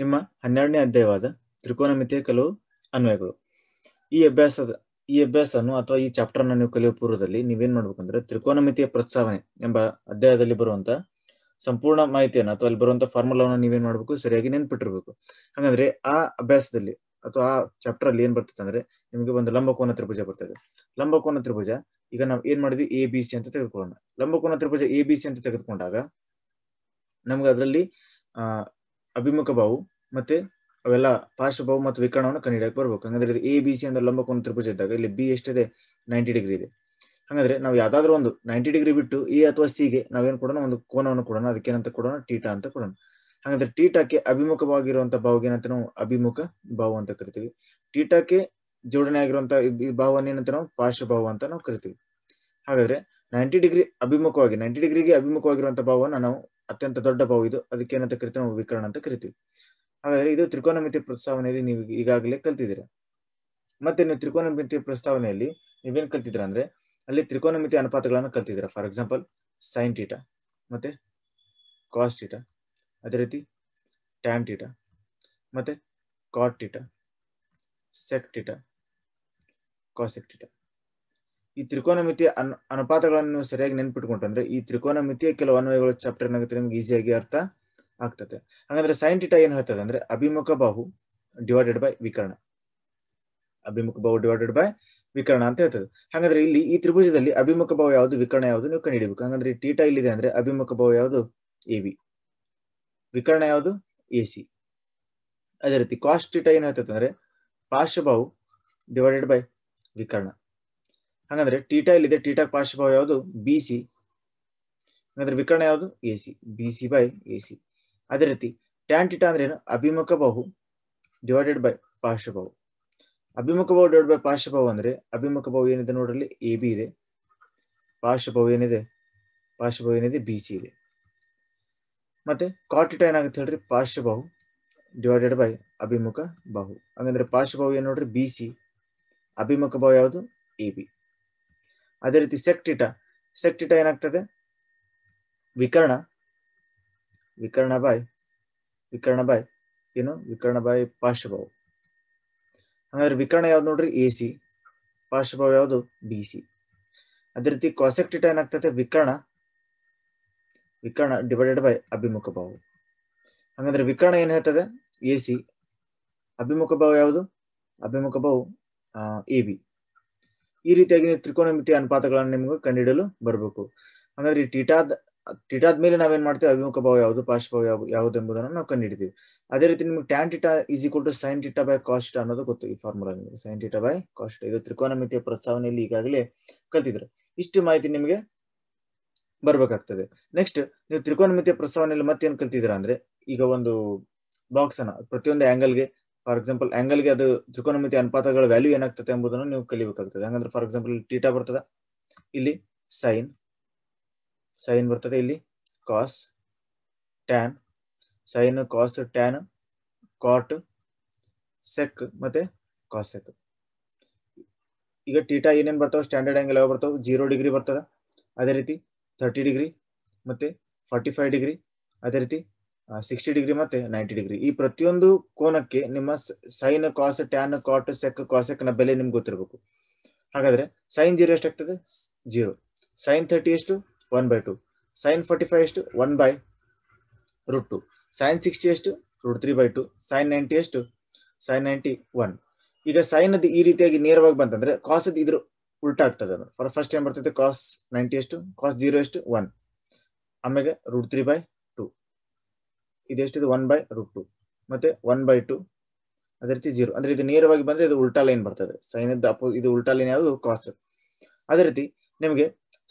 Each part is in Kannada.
ನಿಮ್ಮ ಹನ್ನೆರಡನೇ ಅಧ್ಯಾಯವಾದ ತ್ರಿಕೋನಮಿತಿಯ ಕೆಲವು ಅನ್ವಯಗಳು ಈ ಅಭ್ಯಾಸದ ಈ ಅಭ್ಯಾಸವನ್ನು ಅಥವಾ ಈ ಚಾಪ್ಟರ್ ಚಾಪ್ಟರ್ನ ನೀವು ಕಲಿಯುವ ಪೂರ್ವದಲ್ಲಿ ನೀವೇನ್ ಮಾಡ್ಬೇಕಂದ್ರೆ ತ್ರಿಕೋನಮಿತಿಯ ಪ್ರಸ್ತಾವನೆ ಎಂಬ ಅಧ್ಯಾಯದಲ್ಲಿ ಬರುವಂತ ಸಂಪೂರ್ಣ ಮಾಹಿತಿಯನ್ನು ಅಥವಾ ಅಲ್ಲಿ ಬರುವಂತ ಫಾರ್ಮುಲಾವನ್ನ ನೀವೇನ್ ಮಾಡ್ಬೇಕು ಸರಿಯಾಗಿ ನೆನ್ಪಿಟ್ಟಿರ್ಬೇಕು ಹಾಗಾದ್ರೆ ಆ ಅಭ್ಯಾಸದಲ್ಲಿ ಅಥವಾ ಆ ಚಾಪ್ಟರ್ ಅಲ್ಲಿ ಏನ್ ಬರ್ತದೆ ಅಂದ್ರೆ ನಿಮಗೆ ಒಂದು ಲಂಬಕೋನ ತ್ರಿಭುಜ ಬರ್ತದೆ ಲಂಬಕೋನ ತ್ರಿಭುಜ ಈಗ ನಾವು ಏನ್ ಮಾಡಿದ್ವಿ ಎ ಬಿ ಸಿ ಅಂತ ತೆಗೆದುಕೊಳ್ಳೋಣ ಲಂಬಕೋನ ತ್ರಿಭುಜ ಎ ಬಿ ಸಿ ಅಂತ ತೆಗೆದುಕೊಂಡಾಗ ನಮ್ಗೆ ಅದರಲ್ಲಿ ಆ ಅಭಿಮುಖ ಭಾವು ಮತ್ತೆ ಅವೆಲ್ಲ ಪಾರ್ಶ್ವಭಾವು ಮತ್ತು ವಿಕರಣವನ್ನು ಕಂಡುಹಿಡಿಯಕ್ಕೆ ಬರ್ಬೇಕು ಹಂಗಂದ್ರೆ ಎ ಬಿ ಸಿ ಅಂದ್ರೆ ಲಂಬಕೋನ ತ್ರಿಭುಜ ಇದ್ದಾಗ ಇಲ್ಲಿ ಬಿ ಎಷ್ಟಿದೆ ನೈಂಟಿ ಡಿಗ್ರಿ ಇದೆ ಹಾಗಾದ್ರೆ ನಾವು ಯಾವ್ದಾದ್ರು ಒಂದು ನೈಂಟಿ ಡಿಗ್ರಿ ಬಿಟ್ಟು ಎ ಅಥವಾ ಸಿ ಗೆ ನಾವೇನು ಕೊಡೋಣ ಒಂದು ಕೋನವನ್ನು ಕೊಡೋಣ ಅದಕ್ಕೇನಂತ ಕೊಡೋಣ ಟೀಟಾ ಅಂತ ಕೊಡೋಣ ಹಾಗಾದ್ರೆ ಟೀಟಾಕ್ಕೆ ಅಭಿಮುಖವಾಗಿರುವಂತಹ ಭಾವಗೆ ಏನಂತ ನಾವು ಅಭಿಮುಖ ಭಾವ ಅಂತ ಕರಿತೀವಿ ಟೀಟಾಕ್ಕೆ ಜೋಡಣೆ ಆಗಿರುವಂತಹ ಭಾವನ ಏನಂತ ನಾವು ಪಾರ್ಶ್ವಭಾವ ಅಂತ ನಾವು ಕರಿತೀವಿ ಹಾಗಾದ್ರೆ ನೈಂಟಿ ಡಿಗ್ರಿ ಅಭಿಮುಖವಾಗಿ ನೈಂಟಿ ಡಿಗ್ರಿಗೆ ಅಭಿಮುಖವಾಗಿರುವಂತಹ ಭಾವನ ನಾವು ಅತ್ಯಂತ ದೊಡ್ಡ ಭಾವ ಇದು ಏನಂತ ಕರಿತೀವಿ ನಾವು ವಿಕರಣ ಅಂತ ಕರಿತೀವಿ ಹಾಗಾದ್ರೆ ಇದು ತ್ರಿಕೋನಮಿತಿ ಪ್ರಸ್ತಾವನೆಯಲ್ಲಿ ನೀವು ಈಗಾಗಲೇ ಕಲ್ತಿದ್ದೀರ ಮತ್ತೆ ನೀವು ತ್ರಿಕೋನಮಿತಿ ಪ್ರಸ್ತಾವನೆಯಲ್ಲಿ ನೀವೇನು ಕಲ್ತಿದ್ರ ಅಂದ್ರೆ ಅಲ್ಲಿ ತ್ರಿಕೋನಮಿತಿ ಅನುಪಾತಗಳನ್ನು ಕಲ್ತಿದ್ದೀರಾ ಫಾರ್ ಎಕ್ಸಾಂಪಲ್ ಸೈನ್ ಟೀಟಾ ಮತ್ತೆ ಕಾಸ್ ಟೀಟಾ ಅದೇ ರೀತಿ ಟ್ಯಾನ್ ಟೀಟಾ ಮತ್ತೆ cot theta sec theta cosec theta ಈ ತ್ರಿಕೋನಮಿತಿ ಅನ್ ಅನುಪಾತಗಳನ್ನು ನೀವು ಸರಿಯಾಗಿ ನೆನ್ಪಿಟ್ಕೊಂಡ್ರೆ ಈ ತ್ರಿಕೋನಮಿತಿಯ ಕೆಲವು ಅನ್ವಯಗಳು ಚಾಪ್ಟರ್ ಏನಾಗುತ್ತೆ ನಿಮ್ಗೆ ಈಸಿಯಾಗಿ ಅರ್ಥ ಆಗ್ತದೆ ಹಾಗಂದ್ರೆ ಸೈನ್ ಏನು ಏನ್ ಹೇಳ್ತದೆ ಅಂದ್ರೆ ಅಭಿಮುಖ ಬಾಹು ಡಿವೈಡೆಡ್ ಬೈ ವಿಕರಣ ಅಭಿಮುಖ ಬಾಹು ಡಿವೈಡೆಡ್ ಬೈ ವಿಕರಣ ಅಂತ ಹೇಳ್ತದೆ ಹಾಗಾದ್ರೆ ಇಲ್ಲಿ ಈ ತ್ರಿಭುಜದಲ್ಲಿ ಅಭಿಮುಖ ಭಾವ ಯಾವುದು ವಿಕರ್ಣ ಯಾವುದು ನೀವು ಕಂಡುಹಿಡಬೇಕು ಹಾಗಂದ್ರೆ ಟೀಟಾ ಇಲ್ಲಿದೆ ಅಂದ್ರೆ ಅಭಿಮುಖ ಭಾವು ಯಾವುದು ಎ ವಿ ವಿಕರ್ಣ ಯಾವುದು ಎ ಸಿ ಅದೇ ರೀತಿ ಕಾಸ್ಟ್ ಟೀಟಾ ಏನ್ ಹೇಳ್ತದೆ ಅಂದ್ರೆ ಬಾಹು ಡಿವೈಡೆಡ್ ಬೈ ವಿಕರಣ ಹಾಗಂದ್ರೆ ಟೀಟಾ ಇಲ್ಲಿದೆ ಟೀಟಾ ಪಾರ್ಶ್ವಭಾವ ಯಾವುದು ಬಿ ಸಿ ಹಾಗಾದ್ರೆ ವಿಕರಣ ಯಾವುದು A C B C by A C ಅದೇ ರೀತಿ ಟ್ಯಾನ್ ಟೀಟಾ ಅಂದ್ರೆ ಏನು ಅಭಿಮುಖ ಬಾಹು ಡಿವೈಡೆಡ್ ಬೈ ಪಾರ್ಶ್ವಭಾವು ಅಭಿಮುಖ ಬಹು ಡಿವೈಡ್ ಬೈ ಪಾರ್ಶ್ವಭಾವು ಅಂದ್ರೆ ಅಭಿಮುಖ ಬಾಹು ಏನಿದೆ ನೋಡ್ರಲ್ಲಿ ಎ ಬಿ ಇದೆ ಪಾರ್ಶ್ವಭಾವು ಏನಿದೆ ಪಾರ್ಶ್ವಭಾವು ಏನಿದೆ ಬಿ ಸಿ ಇದೆ ಮತ್ತೆ ಕಾಟಿಟಾ ಏನಾಗುತ್ತೆ ಹೇಳ್ರಿ ಪಾರ್ಶ್ವಭಾವು ಡಿವೈಡೆಡ್ ಬೈ ಅಭಿಮುಖ ಬಾಹು ಹಂಗಂದ್ರೆ ಪಾರ್ಶ್ವಭಾವು ಏನು ನೋಡ್ರಿ ಬಿ ಸಿ ಅಭಿಮುಖ ಬಾಹು ಯಾವುದು ಎ ಬಿ ಅದೇ ರೀತಿ ಸೆಕ್ಟಿಟ ಸೆಕ್ಟಿಟ ಏನಾಗ್ತದೆ ವಿಕರ್ಣ ವಿಕರ್ಣ ಬಾಯ್ ವಿಕರ್ಣ ಬಾಯ್ ಏನು ವಿಕರ್ಣ ಬಾಯ್ ಪಾರ್ಶ್ವಭಾವ ಹಾಗಾದ್ರೆ ವಿಕರ್ಣ ಯಾವ್ದು ನೋಡ್ರಿ ಎ ಸಿ ಪಾರ್ಶ್ವಭಾವ ಯಾವುದು ಬಿ ಸಿ ಅದೇ ರೀತಿ ಕಾಸೆಕ್ಟಿಟ ಏನಾಗ್ತದೆ ವಿಕರ್ಣ ವಿಕರ್ಣ ಡಿವೈಡೆಡ್ ಬೈ ಅಭಿಮುಖ ಭಾವು ಹಾಗಂದ್ರೆ ವಿಕರ್ಣ ಏನ್ ಹೇಳ್ತದೆ ಎ ಸಿ ಅಭಿಮುಖ ಭಾವ ಯಾವುದು ಅಭಿಮುಖ ಭಾವು ಎ ಬಿ ಈ ರೀತಿಯಾಗಿ ತ್ರಿಕೋನಮಿತಿ ಅನುಪಾತಗಳನ್ನು ನಿಮ್ಗೆ ಕಂಡಿಡಲು ಬರಬೇಕು ಹಂಗಾದ್ರೆ ಈ ಟೀಟಾದ ಟಿಟಾದ ಮೇಲೆ ನಾವೇನ್ ಮಾಡ್ತೀವಿ ಅಭಿಮುಖ ಭಾವ ಯಾವುದು ಪಾರ್ಶ್ವಭಾವ ಯಾವ ಯಾವುದು ಎಂಬುದನ್ನು ನಾವು ಕಂಡಿಡ್ತೀವಿ ಅದೇ ರೀತಿ ನಿಮ್ಗೆ tan theta is equal to sine theta by cos ಅನ್ನೋದು ಗೊತ್ತು ಈ ಫಾರ್ಮುಲಾ ನಿಮಗೆ ಸೈನ್ ಟೀಟಾ ಬೈ ಕಾಸ್ಟ್ ಇದು ತ್ರಿಕೋನಮಿತಿಯ ಪ್ರಸ್ತಾವನೆಯಲ್ಲಿ ಈಗಾಗಲೇ ಕಲ್ತಿದ್ರು ಇಷ್ಟು ಮಾಹಿತಿ ನಿಮಗೆ ಬರ್ಬೇಕಾಗ್ತದೆ ನೆಕ್ಸ್ಟ್ ನೀವು ತ್ರಿಕೋನಮಿತಿಯ ಪ್ರಸ್ತಾವನೆಯಲ್ಲಿ ಮತ್ತೇನು ಕಲ್ತಿದ್ರ ಅಂದ್ರೆ ಈಗ ಒಂದು ಬಾಕ್ಸ್ ಅನ್ನ ಪ್ರತಿಯೊಂದು ಆಂಗಲ್ಗೆ ಫಾರ್ ಎಕ್ಸಾಂಪಲ್ ಆಂಗಲ್ ಗೆ ಅದು ತ್ರಿಕೋನಮಿತಿ ಅನುಪಾತಗಳ ವ್ಯಾಲ್ಯೂ ಏನಾಗ್ತದೆ ಎಂಬುದನ್ನು ನೀವು ಕಲಿಬೇಕಾಗ್ತದೆ ಹಂಗಂದ್ರೆ ಫಾರ್ ಎಕ್ಸಾಂಪಲ್ ಟೀಟಾ ಬರ್ತದ ಇಲ್ಲಿ ಸೈನ್ ಸೈನ್ ಬರ್ತದೆ ಇಲ್ಲಿ cos tan sine cos tan cot sec ಮತ್ತೆ ಕಾಸ್ ಸೆಕ್ ಈಗ ಟೀಟಾ ಏನೇನು ಬರ್ತಾವೆ ಸ್ಟ್ಯಾಂಡರ್ಡ್ ಆ್ಯಂಗಲ್ ಯಾವ ಬರ್ತಾವೆ ಜೀರೋ ಡಿಗ್ರಿ ಬರ್ತದೆ ಅದೇ ರೀತಿ ಥರ್ಟಿ ಡಿಗ್ರಿ ಮತ್ತೆ ಫಾರ್ಟಿ ಫೈವ್ ಡಿಗ್ರಿ ಅದೇ ರೀತಿ ಸಿಕ್ಸ್ಟಿ ಡಿಗ್ರಿ ಮತ್ತೆ ನೈಂಟಿ ಡಿಗ್ರಿ ಈ ಪ್ರತಿಯೊಂದು ಕೋನಕ್ಕೆ ನಿಮ್ಮ sine cos tan cot sec ನ ಬೆಲೆ ನಿಮ್ಗೆ ಗೊತ್ತಿರಬೇಕು ಹಾಗಾದ್ರೆ ಸೈನ್ ಜೀರೋ ಆಗ್ತದೆ ಜೀರೋ ಸೈನ್ ಥರ್ಟಿ ಎಷ್ಟು one by two sine forty five ಎಷ್ಟು one by root two sign sixty ಎಷ್ಟು root three by two sine ninety ಎಷ್ಟು ಸೈನ್ ನೈಂಟಿ ಒನ್ ಈಗ ಸೈನ್ ಅದು ಈ ರೀತಿಯಾಗಿ ನೇರವಾಗಿ ಬಂತಂದ್ರೆ ಕಾಸ್ ಇದ್ರ ಉಲ್ಟಾ ಆಗ್ತದೆ ಫಾರ್ ಫಸ್ಟ್ ಏನ್ ಬರ್ತದೆ ಕಾಸ್ ನೈಂಟಿ ಎಷ್ಟು ಕಾಸ್ ಜೀರೋ ಎಷ್ಟು ಒನ್ ಆಮೇಲೆ ರೂಟ್ ತ್ರೀ ಬೈ ಇದೆಷ್ಟಿದೆ ಒನ್ ಬೈ ರೂಟ್ ಟು ಮತ್ತೆ ಒನ್ ಬೈ ಟು ಅದೇ ರೀತಿ ಜೀರೋ ಅಂದ್ರೆ ಇದು ನೇರವಾಗಿ ಬಂದ್ರೆ ಇದು ಉಲ್ಟಾ ಲೈನ್ ಬರ್ತದೆ ಸೈನ್ ಅಪೋ ಇದು ಉಲ್ಟಾ ಲೈನ್ ಯಾವುದು ಕಾಸ್ ಅದೇ ರೀತಿ ನಿಮಗೆ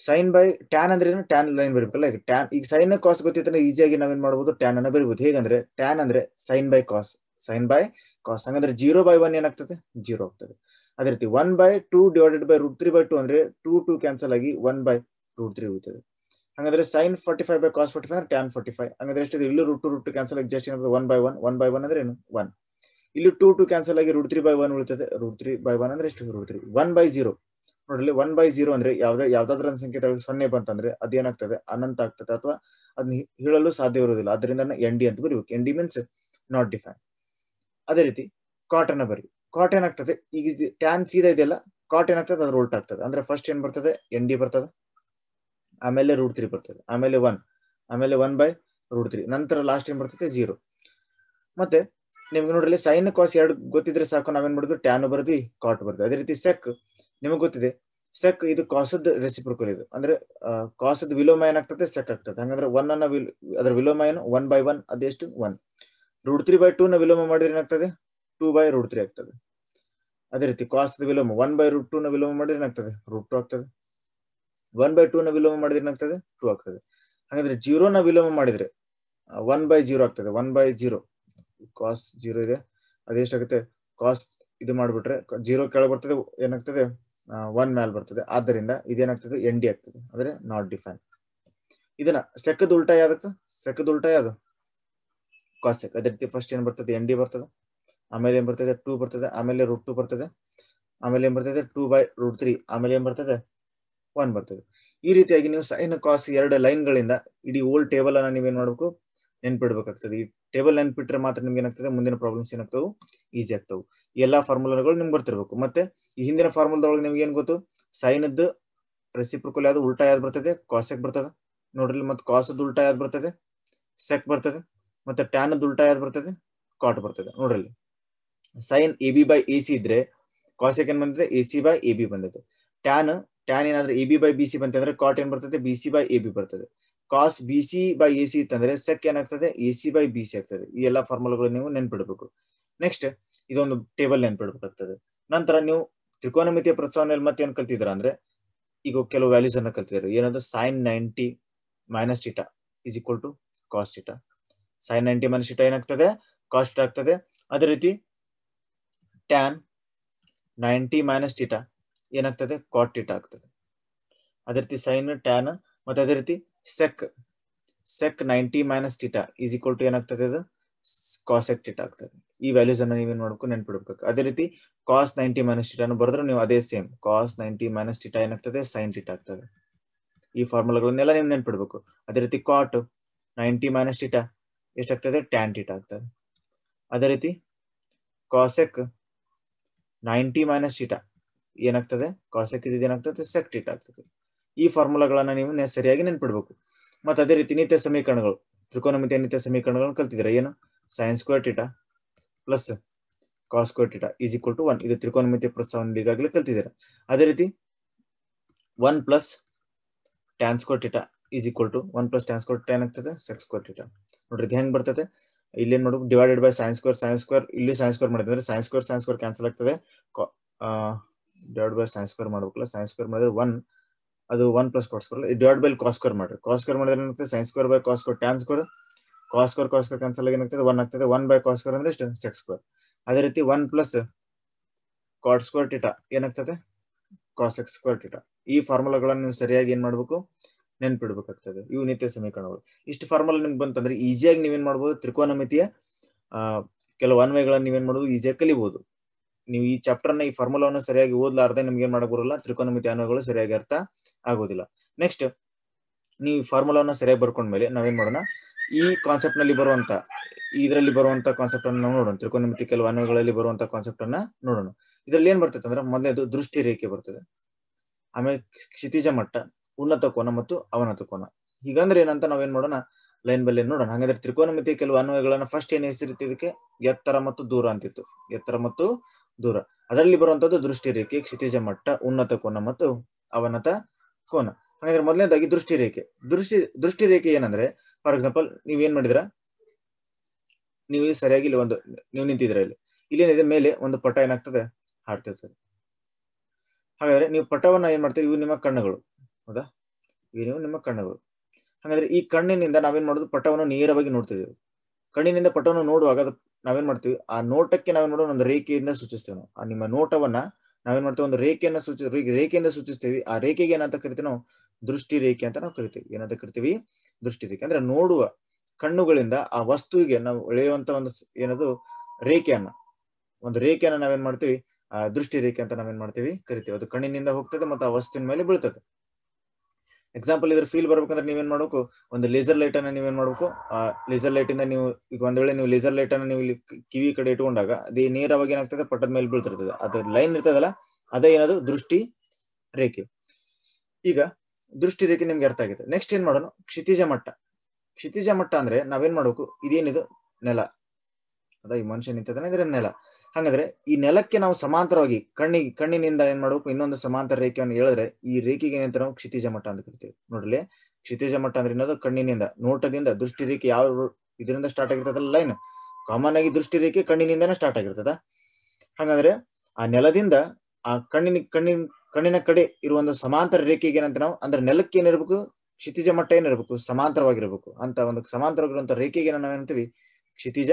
ಸೈನ್ ಬೈ ಟ್ಯಾನ್ ಅಂದ್ರೆ ಟ್ಯಾನ್ ಲೈನ್ ಬರಬೇಕಲ್ಲ ಈಗ ಟ್ಯಾನ್ ಈಗ ಸೈನ್ ಕಾಸ್ ಗೊತ್ತಿತ್ತು ಈಸಿಯಾಗಿ ನಾವೇನ್ ಮಾಡ್ಬೋದು ಟ್ಯಾನ್ ಅನ್ನ ಬರಬಹುದು ಹೇಗಂದ್ರೆ ಟ್ಯಾನ್ ಅಂದ್ರೆ sine by cos sine by cos ಹಂಗಂದ್ರೆ ಜೀರೋ ಬೈ ಒನ್ ಏನಾಗ್ತದೆ ಜೀರೋ ಆಗ್ತದೆ ಅದೇ ರೀತಿ one by two divided by root three by two ಅಂದ್ರೆ ಟೂ ಟೂ ಕ್ಯಾನ್ಸಲ್ ಆಗಿ ಒನ್ ಬೈ ರೂಟ್ ತ್ರೀ ಹೋಗ್ತದೆ ಹಂಗಂದ್ರೆ sine forty five by cos forty five ಅಂದ್ರೆ ಟ್ಯಾನ್ ಫಾರ್ಟಿ ಫೈವ್ ಹಂಗಂದ್ರೆ ಎಷ್ಟು ಇಲ್ಲೂ ರೂಟ್ ಟು ರೂಟ್ ಕ್ಯಾನ್ಸಲ್ ಆಗಿ just one by one one by one ಅಂದ್ರೆ ಏನು ಒನ್ ಇಲ್ಲಿ ಟೂ ಟು ಕ್ಯಾನ್ಸಲ್ ಆಗಿ ರೂಟ್ ತ್ರೀ ಬೈ ಒನ್ ಉಳಿತದೆ ರೂಟ್ ತ್ರೀ ಬೈ ಒನ್ ಅಂದ್ರೆ ಎಷ್ಟು root three one by zero ನೋಡ್ರಿ ಒನ್ ಬೈ ಜೀರೋ ಅಂದ್ರೆ ಯಾವ್ದೇ ಒಂದು ಸಂಖ್ಯೆ ತಗೊಳ್ಳಿ ಸೊನ್ನೆ ಬಂತಂದ್ರೆ ಅದೇನಾಗ್ತದೆ ಅನಂತ ಆಗ್ತದೆ ಅಥವಾ ಅದನ್ನ ಹೇಳಲು ಇರುವುದಿಲ್ಲ ಅದರಿಂದ ಎನ್ ಡಿ ಅಂತ ಬರೀಬೇಕು N D means not define ಅದೇ ರೀತಿ ಕಾಟನ್ ಬರೀ ಕಾಟನ್ ಆಗ್ತದೆ ಈಗ ಟ್ಯಾನ್ ಸೀದಾ ಇದೆಯಲ್ಲ ಕಾಟ್ ಏನಾಗ್ತದೆ ಅದ್ರ ಉಲ್ಟಾಗ್ತದೆ ಅಂದ್ರೆ ಫಸ್ಟ್ ಏನ್ ಬರ್ತದೆ ಎನ್ ಡಿ ಬರ್ತದೆ ಆಮೇಲೆ ರೂಟ್ ತ್ರೀ ಬರ್ತದೆ ಆಮೇಲೆ ಒನ್ ಆಮೇಲೆ ಒನ್ ಬೈ ರೂಟ್ ತ್ರೀ ನಂತರ ಲಾಸ್ಟ್ ಏನ್ ಬರ್ತೈತೆ ಜೀರೋ ಮತ್ತೆ ನಿಮ್ಗೆ ನೋಡ್ರಿ ಸೈನ್ ಕಾಸ್ ಎರಡು ಗೊತ್ತಿದ್ರೆ ಸಾಕು ನಾವೇನ್ ಮಾಡಿದ್ವಿ ಟ್ಯಾನ್ ಬರ್ದ್ವಿ ಕಾಟ್ ಬರ್ದ್ವಿ ಅದೇ ರೀತಿ ಸೆಕ್ ನಿಮಗೆ ಗೊತ್ತಿದೆ ಸೆಕ್ ಇದು ಕಾಸದ್ ರೆಸಿಪ್ರೋಕಲ್ ಇದು ಅಂದ್ರೆ ಕಾಸದ್ ವಿಲೋಮ ಏನಾಗ್ತದೆ ಸೆಕ್ ಆಗ್ತದೆ ಹಂಗಂದ್ರೆ ಒನ್ ಅನ್ನ ಅದ್ರ ವಿಲೋಮ ಏನು ಒನ್ ಬೈ ಒನ್ ಅದೆಷ್ಟು one root three by two ನ ವಿಲೋಮ ಮಾಡಿದ್ರೆ ಏನಾಗ್ತದೆ ಟೂ ಬೈ ರೂಟ್ ತ್ರೀ ಆಗ್ತದೆ ಅದೇ ರೀತಿ ಕಾಸದ ವಿಲೋಮ ಒನ್ ಬೈ ರೂಟ್ ಟೂ ನ ವಿಲೋಮ ಮಾಡಿದ್ರೆ ಏನಾಗ್ತದೆ ರೂಟ್ ಟು ಆಗ್ತದೆ ಒನ್ ಬೈ ಟೂ ನ ವಿಲೋಮ ಮಾಡಿದ್ರೆ ಏನಾಗ್ತದೆ ಟೂ ಆಗ್ತದೆ ಹಾಗಾದ್ರೆ ಜೀರೋ ನ ವಿಲೋಮ ಮಾಡಿದ್ರೆ ಒನ್ ಬೈ ಜೀರೋ ಆಗ್ತದೆ one by zero cos zero ಇದೆ ಅದೆಷ್ಟಾಗುತ್ತೆ ಕಾಸ್ ಇದು ಮಾಡಿಬಿಟ್ರೆ ಜೀರೋ ಕೆಳಗೆ ಬರ್ತದೆ ಏನಾಗ್ತದೆ ಒನ್ ಮ್ಯಾಲ್ ಬರ್ತದೆ ಆದ್ದರಿಂದ ಇದೇನಾಗ್ತದೆ ಎನ್ ಡಿ ಆಗ್ತದೆ ಅಂದ್ರೆ ನಾಟ್ ಡಿಫೈನ್ ಇದನ್ನ ಸೆಕ್ಕದ ಉಲ್ಟಾ ಯಾವ್ದು ಸೆಕ್ಕದ ಉಲ್ಟಾ ಯಾವುದು ಸೆಕ್ ಅದೇ ರೀತಿ ಫಸ್ಟ್ ಏನ್ ಬರ್ತದೆ ಎನ್ ಡಿ ಬರ್ತದೆ ಆಮೇಲೆ ಏನ್ ಬರ್ತದೆ ಟೂ ಬರ್ತದೆ ಆಮೇಲೆ ರೂಟ್ ಟೂ ಬರ್ತದೆ ಆಮೇಲೆ ಏನ್ ಬರ್ತದೆ ಟೂ ಬೈ ರೂಟ್ ತ್ರೀ ಆಮೇಲೆ ಏನ್ ಬರ್ತದೆ ಒನ್ ಬರ್ತದೆ ಈ ರೀತಿಯಾಗಿ ನೀವು ಸೈನ್ ಕಾಸ್ ಎರಡು ಲೈನ್ಗಳಿಂದ ಇಡೀ ಓಲ್ಡ್ ಟೇಬಲ್ ಅನ್ನ ನೀವೇನ್ ಮಾಡಬೇಕು ನೆನ್ಪಿಡ್ಬೇಕಾಗ್ತದೆ ಈ ಟೇಬಲ್ ನೆನ್ಪಿಟ್ರೆ ಮಾತ್ರ ನಿಮ್ಗೆ ಏನಾಗ್ತದೆ ಮುಂದಿನ ಪ್ರಾಬ್ಲಮ್ಸ್ ಏನಾಗ್ತವೆ ಈಸಿ ಆಗ್ತವೆ ಎಲ್ಲಾ ಫಾರ್ಮುಲಾಗಳು ನಿಮ್ಗೆ ಬರ್ತಿರ್ಬೇಕು ಮತ್ತೆ ಈ ಹಿಂದಿನ ಫಾರ್ಮುಲಾದೊಳಗೆ ನಿಮ್ಗೆ ಏನ್ ಗೊತ್ತು ಸೈನದ್ದು ರೆಸಿಪ್ರಿಕಲ್ ಯಾವ್ದು ಉಲ್ಟಾ ಯಾವ್ದು ಬರ್ತದೆ ಯಾಕೆ ಬರ್ತದೆ ನೋಡ್ರಿ ಮತ್ತೆ ಕಾಸದ್ ಉಲ್ಟಾ ಯಾವ್ದು ಬರ್ತದೆ ಸೆಕ್ ಬರ್ತದೆ ಮತ್ತೆ ಟ್ಯಾನದ್ ಉಲ್ಟಾ ಯಾವ್ದು ಬರ್ತದೆ ಕಾಟ್ ಬರ್ತದೆ ನೋಡ್ರಲ್ಲಿ sine A B by A C ಇದ್ರೆ ಕಾಸೆಕ್ ಏನ್ ಬಂದಿದೆ A C by A B ಬಂದಿದೆ ಟ್ಯಾನ್ ಟ್ಯಾನ್ ಏನಾದ್ರೆ A B by B C ಬಂತಂದ್ರೆ ಕಾಟ್ ಏನ್ ಬರ್ತದೆ B C by A B ಬರ್ತದೆ cos B C by A C ಇತ್ತಂದ್ರೆ ಸೆಕ್ ಏನಾಗ್ತದೆ A C by B C ಆಗ್ತದೆ ಈ ಎಲ್ಲಾ ಫಾರ್ಮುಲಾಗಳು ನೀವು ನೆನ್ಪಿಡಬೇಕು ನೆಕ್ಸ್ಟ್ ಇದೊಂದು ಟೇಬಲ್ ನೆನ್ಪಿಡ್ಬೇಕಾಗ್ತದೆ ನಂತರ ನೀವು ತ್ರಿಕೋನಮಿತಿಯ ಪ್ರಸ್ತಾವನೆಯಲ್ಲಿ ಮತ್ತೆ ಏನ್ ಕಲ್ತಿದ್ರ ಅಂದ್ರೆ ಈಗ ಕೆಲವು ವ್ಯಾಲ್ಯೂಸ್ ಅನ್ನ ಕಲ್ತಿದ್ರು ಏನಂದ್ರೆ sine ninety minus theta is equal to cos theta sine ninety minus theta ಏನಾಗ್ತದೆ ಕಾಸ್ಟ್ ಆಗ್ತದೆ ಅದೇ ರೀತಿ ಟ್ಯಾನ್ ನೈಂಟಿ ಮೈನಸ್ ಟೀಟಾ ಏನಾಗ್ತದೆ ಕಾಟ್ ಇಟ್ ಆಗ್ತದೆ ಅದೇ ರೀತಿ ಸೈನ್ ಟ್ಯಾನ್ ಮತ್ತೆ ಅದೇ ರೀತಿ sec sec ninety minus theta is equal to ಏನಾಗ್ತದೆ ಅದು ಕಾಸೆಕ್ ಟಿಟಾ ಆಗ್ತದೆ ಈ ವ್ಯಾಲ್ಯೂಸ್ ಅನ್ನು ನೀವೇನ್ ಮಾಡ್ಬೇಕು ನೆನ್ಪಿಡ್ಬೇಕು ಅದೇ ರೀತಿ ಕಾಸ್ ನೈಂಟಿ ಮೈನಸ್ ಟಿಟಾನು ಬರೆದ್ರೆ ನೀವು ಅದೇ same cos ninety minus theta ಏನಾಗ್ತದೆ ಸೈನ್ ಟಿಟಾ ಆಗ್ತದೆ ಈ ಫಾರ್ಮುಲಾಗಳನ್ನೆಲ್ಲ ನೀವು ನೆನ್ಪಿಡ್ಬೇಕು ಅದೇ ರೀತಿ ಕಾಟ್ ನೈಂಟಿ ಮೈನಸ್ ಟಿಟಾ ಎಷ್ಟಾಗ್ತದೆ ಟ್ಯಾನ್ ಟಿಟಾ ಆಗ್ತದೆ ಅದೇ ರೀತಿ ಕಾಸೆಕ್ ನೈಂಟಿ ಮೈನಸ್ ಟಿಟಾ ಏನಾಗ್ತದೆ ಕಾಸೆಕ್ ಇದ್ದಿದ್ದು ಏನಾಗ್ತದೆ ಸೆಕ್ಟ್ ಇಟ್ ಆಗ್ತದೆ ಈ ಫಾರ್ಮುಲಾಗಳನ್ನ ನೀವು ಸರಿಯಾಗಿ ನೆನ್ಪಿಡ್ಬೇಕು ಮತ್ತೆ ಅದೇ ರೀತಿ ನಿತ್ಯ ಸಮೀಕರಣಗಳು ತ್ರಿಕೋನಮಿತಿಯ ನಿತ್ಯ ಸಮೀಕರಣಗಳನ್ನ ಕಲ್ತಿದ್ದೀರಾ ಏನು sine square theta plus cos square theta is equal to one ಇದು ತ್ರಿಕೋನಮಿತಿಯ ಪ್ರೋತ್ಸಾಹವನ್ನು ಈಗಾಗಲೇ ಕಲ್ತಿದ್ದೀರ ಅದೇ ರೀತಿ one plus tan square theta is equal to one plus tan square theta ಏನಾಗ್ತದೆ ಸೆಕ್ಸ್ ಸ್ಕ್ವೇರ್ ಟೀಟಾ ನೋಡ್ರಿ ಇದು ಹೆಂಗೆ ಬರ್ತದೆ ಏನ್ ಮಾಡ್ಬೇಕು divided by sine square sine square ಇಲ್ಲಿ ಸೈನ್ಸ್ ಸ್ಕ್ವೇರ್ ಮಾಡಿದ್ರೆ sine square sine square cancel ಆಗ್ತದೆ ಡಿವೈಡ್ ಬೈ ಸೈನ್ಸ್ ಸ್ಕ್ವೇರ್ ಮಾಡ್ಬೇಕಲ್ಲ ಸೈನ್ಸ್ ಸ್ಕ್ವೇರ್ ಮಾಡಿದ್ರೆ ಒನ್ ಅದು one plus cos square divide by cos square ಮಾಡ್ರಿ ಕಾಸ್ ಸ್ಕ್ವೇರ್ ಮಾಡಿದ್ರೆ ಏನಾಗ್ತದೆ sin square by cos square tan square cos square cos square cancel ಏನಾಗ್ತದೆ ಒನ್ ಆಗ್ತದೆ ಒನ್ ಬೈ ಕಾಸ್ ಸ್ಕ್ವೇರ್ ಅಂದ್ರೆ ಎಷ್ಟು ಸೆಕ್ಸ್ ಸ್ಕ್ವೇರ್ ಅದೇ ರೀತಿ one plus cot square theta ಏನಾಗ್ತದೆ ಕಾಸ್ ಎಕ್ಸ್ ಸ್ಕ್ವೇರ್ ಟಿಟಾ ಈ ಫಾರ್ಮುಲಾಗಳನ್ನು ನೀವು ಸರಿಯಾಗಿ ಏನ್ ಮಾಡಬೇಕು ನೆನ್ಪಿಡ್ಬೇಕಾಗ್ತದೆ ಇವು ನಿತ್ಯ ಸಮೀಕರಣಗಳು ಇಷ್ಟು ಫಾರ್ಮುಲಾ ನಿಮ್ಗೆ ಬಂತಂದ್ರೆ ಈಸಿಯಾಗಿ ನೀವೇನ್ ಮಾಡ್ಬೋದು ತ್ರಿಕೋನಮಿತಿಯ ಕೆಲವು ಅನ್ವಯಗಳನ್ನು ನೀವೇನ್ ಮಾಡ್ಬೋದು ಈಸಿಯಾಗಿ ಕಲಿಬಹುದು ನೀವು ಈ ಚಾಪ್ಟರ್ನ ಈ ಫಾರ್ಮುಲಾವನ್ನು ಸರಿಯಾಗಿ ಓದ್ಲಾರ್ದೆ ನಿಮ್ಗೆ ಏನ್ ಮಾಡಕ್ ಬರೋಲ್ಲ ತ್ರಿಕೋನಮಿತಿ ಅನುಗಳು ಸರಿಯಾಗಿ ಅರ್ಥ ಆಗೋದಿಲ್ಲ ನೆಕ್ಸ್ಟ್ ನೀವು ಈ ಫಾರ್ಮುಲಾವನ್ನ ಸರಿಯಾಗಿ ಬರ್ಕೊಂಡ್ಮೇಲೆ ನಾವೇನ್ ಮಾಡೋಣ ಈ ಕಾನ್ಸೆಪ್ಟ್ ನಲ್ಲಿ ಬರುವಂತ ಇದರಲ್ಲಿ ಬರುವಂತ ಕಾನ್ಸೆಪ್ಟ್ ಅನ್ನು ನಾವು ನೋಡೋಣ ತ್ರಿಕೋನಮಿತಿ ಕೆಲವು ಅನುಗಳಲ್ಲಿ ಬರುವಂತ ಕಾನ್ಸೆಪ್ಟ್ ಅನ್ನ ನೋಡೋಣ ಇದ್ರಲ್ಲಿ ಏನ್ ಬರ್ತೈತೆ ಅಂದ್ರೆ ಮೊದಲನೇದು ದೃಷ್ಟಿ ರೇಖೆ ಬರ್ತದೆ ಆಮೇಲೆ ಕ್ಷಿತಿಜ ಮಟ್ಟ ಉನ್ನತ ಕೋನ ಮತ್ತು ಅವನತ ಕೋನ ಹೀಗಂದ್ರೆ ಏನಂತ ನಾವೇನ್ ಮಾಡೋಣ ಲೈನ್ ಬೈ ನೋಡೋಣ ಹಂಗಂದ್ರೆ ತ್ರಿಕೋನಮಿತಿ ಕೆಲವು ಅನ್ವಯಗಳನ್ನ ಫಸ್ಟ್ ಏನ್ ಹೆಸರಿತ್ತು ಇದಕ್ಕೆ ಎತ್ತರ ಮತ್ತು ದೂರ ಅಂತಿತ್ತು ಎತ್ತರ ಮತ್ತು ದೂರ ಅದರಲ್ಲಿ ಬರುವಂತದ್ದು ದೃಷ್ಟಿ ರೇಖೆ ಕ್ಷಿತಿಜ ಮಟ್ಟ ಉನ್ನತ ಕೋನ ಮತ್ತು ಅವನತ ಕೋನ ಹಾಗಾದ್ರೆ ಮೊದಲನೇದಾಗಿ ದೃಷ್ಟಿ ರೇಖೆ ದೃಷ್ಟಿ ದೃಷ್ಟಿ ರೇಖೆ ಏನಂದ್ರೆ ಫಾರ್ ಎಕ್ಸಾಂಪಲ್ ಏನ್ ಮಾಡಿದ್ರ ನೀವು ಸರಿಯಾಗಿ ಇಲ್ಲಿ ಒಂದು ನೀವು ನಿಂತಿದ್ರ ಇಲ್ಲಿ ಇಲ್ಲೇನಿದೆ ಮೇಲೆ ಒಂದು ಪಟ ಏನಾಗ್ತದೆ ಹಾಡ್ತಿರ್ತದೆ ಹಾಗಾದ್ರೆ ನೀವು ಪಟವನ್ನ ಏನ್ ಮಾಡ್ತೀರಿ ಇವು ನಿಮ್ಮ ಕಣ್ಣುಗಳು ಹೌದಾ ಇವು ನಿಮ್ಮ ಕಣ್ಣುಗಳು ಹಾಗಾದ್ರೆ ಈ ಕಣ್ಣಿನಿಂದ ನಾವೇನ್ ಮಾಡೋದು ಪಟವನ್ನು ನೇರವಾಗಿ ನೋಡ್ತಿದ್ದೇವೆ ಕಣ್ಣಿನಿಂದ ಪಟವನ್ನು ನೋಡುವಾಗ ಅದು ನಾವೇನ್ ಮಾಡ್ತೀವಿ ಆ ನೋಟಕ್ಕೆ ನಾವೇನ್ ಮಾಡೋ ಒಂದು ರೇಖೆಯಿಂದ ಸೂಚಿಸ್ತೇವೆ ನಾವು ಆ ನಿಮ್ಮ ನೋಟವನ್ನ ನಾವೇನ್ ಮಾಡ್ತೇವೆ ಒಂದು ರೇಖೆಯನ್ನ ಸೂಚಿ ರೇಖೆಯಿಂದ ಸೂಚಿಸ್ತೇವೆ ಆ ರೇಖೆಗೆ ಏನಂತ ಕರಿತೀವಿ ನಾವು ದೃಷ್ಟಿ ರೇಖೆ ಅಂತ ನಾವು ಕರಿತೀವಿ ಏನಂತ ಕರಿತೀವಿ ದೃಷ್ಟಿ ರೇಖೆ ಅಂದ್ರೆ ನೋಡುವ ಕಣ್ಣುಗಳಿಂದ ಆ ವಸ್ತುವಿಗೆ ನಾವು ಎಳೆಯುವಂತ ಒಂದು ಏನದು ರೇಖೆಯನ್ನ ಒಂದು ರೇಖೆಯನ್ನ ನಾವೇನ್ ಮಾಡ್ತೀವಿ ಆ ದೃಷ್ಟಿ ರೇಖೆ ಅಂತ ನಾವೇನ್ ಮಾಡ್ತೀವಿ ಕರಿತೀವಿ ಅದು ಕಣ್ಣಿನಿಂದ ಹೋಗ್ತದೆ ಮತ್ತೆ ಆ ವಸ್ತುವಿನ ಮೇಲೆ ಬೀಳ್ತದೆ ಎಕ್ಸಾಂಪಲ್ ಇದ್ರ ಫೀಲ್ ಬರ್ಬೇಕಂದ್ರೆ ನೀವೇನ್ ಮಾಡಬೇಕು ಒಂದು ಲೇಸರ್ ಲೈಟ್ ಅನ್ನ ನೀವೇನ್ ಮಾಡಬೇಕು ಆ ಲೇಸರ್ ಲೈಟ್ ಇಂದ ನೀವು ಈಗ ಒಂದ್ ವೇಳೆ ನೀವು ಲೇಸರ್ ಲೈಟ್ ಅನ್ನ ನೀವು ಇಲ್ಲಿ ಕಿವಿ ಕಡೆ ಇಟ್ಕೊಂಡಾಗ ಅದೇ ನೇರವಾಗಿ ಏನಾಗ್ತದೆ ಪಟ್ಟದ ಮೇಲೆ ಬೀಳ್ತಿರ್ತದೆ ಅದ್ರ ಲೈನ್ ಇರ್ತದಲ್ಲ ಅದೇ ಏನದು ದೃಷ್ಟಿ ರೇಖೆ ಈಗ ದೃಷ್ಟಿ ರೇಖೆ ನಿಮ್ಗೆ ಅರ್ಥ ಆಗಿದೆ ನೆಕ್ಸ್ಟ್ ಏನ್ ಮಾಡೋಣ ಕ್ಷಿತಿಜ ಮಟ್ಟ ಕ್ಷಿತಿಜ ಮಟ್ಟ ಅಂದ್ರೆ ನಾವೇನ್ ಮಾಡಬೇಕು ಇದೇನಿದು ನೆಲ ಅದ ಈ ಮನುಷ್ಯ ನಿಂತಿದ್ದಾನೆ ಇದ್ರ ನೆಲ ಹಂಗಂದ್ರೆ ಈ ನೆಲಕ್ಕೆ ನಾವು ಸಮಾಂತರವಾಗಿ ಕಣ್ಣಿಗೆ ಕಣ್ಣಿನಿಂದ ಏನ್ ಮಾಡ್ಬೇಕು ಇನ್ನೊಂದು ಸಮಾಂತರ ರೇಖೆಯನ್ನು ಹೇಳಿದ್ರೆ ಈ ರೇಖೆಗೆ ಏನಂತ ನಾವು ಕ್ಷಿತಿಜ ಮಟ್ಟ ಅಂತ ಕರಿತೀವಿ ನೋಡ್ಲಿ ಕ್ಷಿತಿಜ ಮಟ್ಟ ಅಂದ್ರೆ ಏನದು ಕಣ್ಣಿನಿಂದ ನೋಟದಿಂದ ದೃಷ್ಟಿ ರೇಖೆ ಯಾವ ಇದರಿಂದ ಸ್ಟಾರ್ಟ್ ಆಗಿರ್ತದಲ್ಲ ಲೈನ್ ಕಾಮನ್ ಆಗಿ ದೃಷ್ಟಿ ರೇಖೆ ಕಣ್ಣಿನಿಂದನೇ ಸ್ಟಾರ್ಟ್ ಆಗಿರ್ತದ ಹಂಗಂದ್ರೆ ಆ ನೆಲದಿಂದ ಆ ಕಣ್ಣಿನ ಕಣ್ಣಿನ ಕಣ್ಣಿನ ಕಡೆ ಇರುವ ಒಂದು ಸಮಾಂತರ ರೇಖೆಗೆ ಏನಂತ ನಾವು ಅಂದ್ರೆ ನೆಲಕ್ಕೆ ಏನಿರ್ಬೇಕು ಕ್ಷಿತಿಜ ಮಟ್ಟ ಏನಿರ್ಬೇಕು ಸಮಾಂತರವಾಗಿರ್ಬೇಕು ಅಂತ ಒಂದು ಸಮಾಂತರವಾಗಿರುವಂತ ರೇಖೆಗೆ ನಾವು ಏನಂತೀವಿ ಕ್ಷಿತಿಜ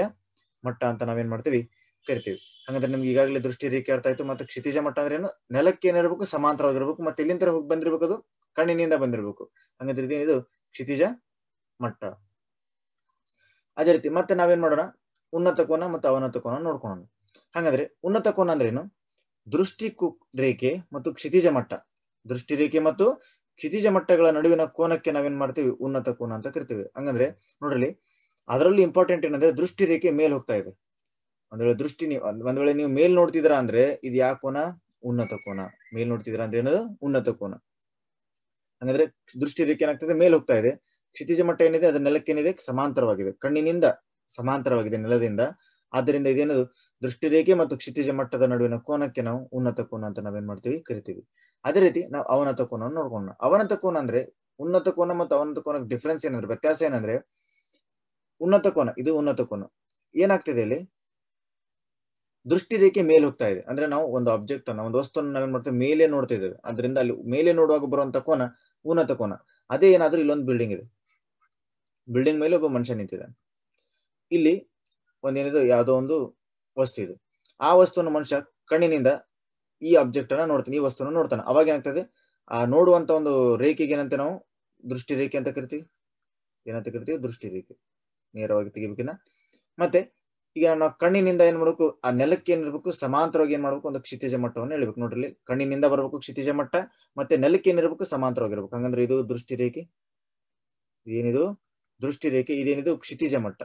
ಮಟ್ಟ ಅಂತ ನಾವೇನ್ ಮಾಡ್ತೀವಿ ಕರಿತೀವಿ ಹಂಗಂದ್ರೆ ನಮ್ಗೆ ಈಗಾಗಲೇ ದೃಷ್ಟಿ ರೇಖೆ ಆಡ್ತಾ ಇತ್ತು ಮತ್ತೆ ಕ್ಷಿತಿಜ ಮಟ್ಟ ಅಂದ್ರೆ ಏನು ನೆಲಕ್ಕೆ ಏನಿರ್ಬೇಕು ಸಮಾಂತರವಾಗಿರ್ಬೇಕು ಮತ್ತೆ ಎಲ್ಲಿಂದ ಹೋಗಿ ಬಂದಿರ್ಬೇಕು ಅದು ಕಣ್ಣಿನಿಂದ ಬಂದಿರ್ಬೇಕು ಹಂಗಂದ್ರೆ ಇದೇನಿದು ಕ್ಷಿತಿಜ ಮಟ್ಟ ಅದೇ ರೀತಿ ಮತ್ತೆ ನಾವೇನ್ ಮಾಡೋಣ ಉನ್ನತ ಕೋನ ಮತ್ತು ಅವನತ ಕೋನ ನೋಡ್ಕೊಳೋಣ ಹಾಗಾದ್ರೆ ಉನ್ನತ ಕೋನ ಅಂದ್ರೆ ಏನು ದೃಷ್ಟಿ ರೇಖೆ ಮತ್ತು ಕ್ಷಿತಿಜ ಮಟ್ಟ ದೃಷ್ಟಿ ರೇಖೆ ಮತ್ತು ಕ್ಷಿತಿಜ ಮಟ್ಟಗಳ ನಡುವಿನ ಕೋನಕ್ಕೆ ನಾವೇನ್ ಮಾಡ್ತೀವಿ ಉನ್ನತ ಕೋನ ಅಂತ ಕರಿತೀವಿ ಹಂಗಂದ್ರೆ ನೋಡ್ರಿ ಅದರಲ್ಲೂ ಇಂಪಾರ್ಟೆಂಟ್ ಏನಂದ್ರೆ ದೃಷ್ಟಿ ರೇಖೆ ಮೇಲ್ ಹೋಗ್ತಾ ಇದೆ ಒಂದ್ ವೇಳೆ ದೃಷ್ಟಿ ನೀವು ಒಂದ್ ವೇಳೆ ನೀವು ಮೇಲ್ ನೋಡ್ತಿದ್ರ ಅಂದ್ರೆ ಇದು ಯಾವ ಕೋನ ಉನ್ನತ ಕೋನ ಮೇಲ್ ನೋಡ್ತಿದ್ರ ಅಂದ್ರೆ ಏನದು ಉನ್ನತ ಕೋನ ಹಂಗಂದ್ರೆ ದೃಷ್ಟಿ ರೇಖೆ ಏನಾಗ್ತದೆ ಮೇಲ್ ಹೋಗ್ತಾ ಇದೆ ಕ್ಷಿತಿಜ ಮಟ್ಟ ಏನಿದೆ ಅದ್ರ ನೆಲಕ್ಕೇನಿದೆ ಸಮಾಂತರವಾಗಿದೆ ಕಣ್ಣಿನಿಂದ ಸಮಾಂತರವಾಗಿದೆ ನೆಲದಿಂದ ಆದ್ದರಿಂದ ಇದೇನದು ದೃಷ್ಟಿ ರೇಖೆ ಮತ್ತು ಕ್ಷಿತಿಜ ಮಟ್ಟದ ನಡುವಿನ ಕೋನಕ್ಕೆ ನಾವು ಉನ್ನತ ಕೋನ ಅಂತ ನಾವೇನ್ ಮಾಡ್ತೀವಿ ಕರಿತೀವಿ ಅದೇ ರೀತಿ ನಾವು ಅವನತ ಕೋನವನ್ನು ನೋಡ್ಕೊಂಡ ಅವನತ ಕೋನ ಅಂದ್ರೆ ಉನ್ನತ ಕೋನ ಮತ್ತು ಅವನತ ಕೋನಕ್ಕೆ ಡಿಫ್ರೆನ್ಸ್ ಏನಂದ್ರೆ ವ್ಯತ್ಯಾಸ ಏನಂದ್ರೆ ಉನ್ನತ ಕೋನ ಇದು ಉನ್ನತ ಕೋನ ಏನಾಗ್ತಿದೆ ಇಲ್ಲಿ ದೃಷ್ಟಿ ರೇಖೆ ಮೇಲೆ ಹೋಗ್ತಾ ಇದೆ ಅಂದ್ರೆ ನಾವು ಒಂದು ಆಬ್ಜೆಕ್ಟ್ ಅನ್ನ ಒಂದು ವಸ್ತುವನ್ನು ನಾವೇನ್ ಮಾಡ್ತೇವೆ ಮೇಲೆ ನೋಡ್ತಾ ಇದ್ದೇವೆ ಅದರಿಂದ ಅಲ್ಲಿ ಮೇಲೆ ನೋಡುವಾಗ ಬರುವಂತ ಕೋನ ಉನ್ನತ ಕೋನ ಅದೇ ಏನಾದ್ರೂ ಇಲ್ಲೊಂದು ಬಿಲ್ಡಿಂಗ್ ಇದೆ ಬಿಲ್ಡಿಂಗ್ ಮೇಲೆ ಒಬ್ಬ ಮನುಷ್ಯ ನಿಂತಿದ್ದಾನೆ ಇಲ್ಲಿ ಒಂದೇನಿದೆ ಯಾವುದೋ ಒಂದು ವಸ್ತು ಇದು ಆ ವಸ್ತುವನ್ನು ಮನುಷ್ಯ ಕಣ್ಣಿನಿಂದ ಈ ಆಬ್ಜೆಕ್ಟ್ ಅನ್ನ ನೋಡ್ತಾನೆ ಈ ವಸ್ತುವನ್ನು ನೋಡ್ತಾನೆ ಅವಾಗ ಏನಾಗ್ತದೆ ಆ ನೋಡುವಂತ ಒಂದು ರೇಖೆಗೆ ಏನಂತೆ ನಾವು ದೃಷ್ಟಿ ರೇಖೆ ಅಂತ ಕರಿತೀವಿ ಏನಂತ ಕರಿತೀವಿ ದೃಷ್ಟಿ ರೇಖೆ ನೇರವಾಗಿ ತೆಗಿಬೇಕಿನ ಮತ್ತೆ ಈಗ ನಾವು ಕಣ್ಣಿನಿಂದ ಏನ್ ಮಾಡ್ಬೇಕು ಆ ನೆಲಕ್ಕೆ ಏನಿರ್ಬೇಕು ಸಮಾಂತರವಾಗಿ ಏನ್ ಮಾಡ್ಬೇಕು ಒಂದು ಕ್ಷಿತಿಜ ಮಟ್ಟವನ್ನು ಹೇಳ್ಬೇಕು ನೋಡ್ರಿ ಕಣ್ಣಿನಿಂದ ಬರ್ಬೇಕು ಕ್ಷಿತಿಜ ಮಟ್ಟ ಮತ್ತೆ ನೆಲಕ್ಕೆ ಏನಿರ್ಬೇಕು ಸಮಾಂತರವಾಗಿರ್ಬೇಕು ಹಂಗಂದ್ರೆ ಇದು ದೃಷ್ಟಿ ರೇಖೆ ಇದೇನಿದು ದೃಷ್ಟಿ ರೇಖೆ ಇದೇನಿದು ಕ್ಷಿತಿಜ ಮಟ್ಟ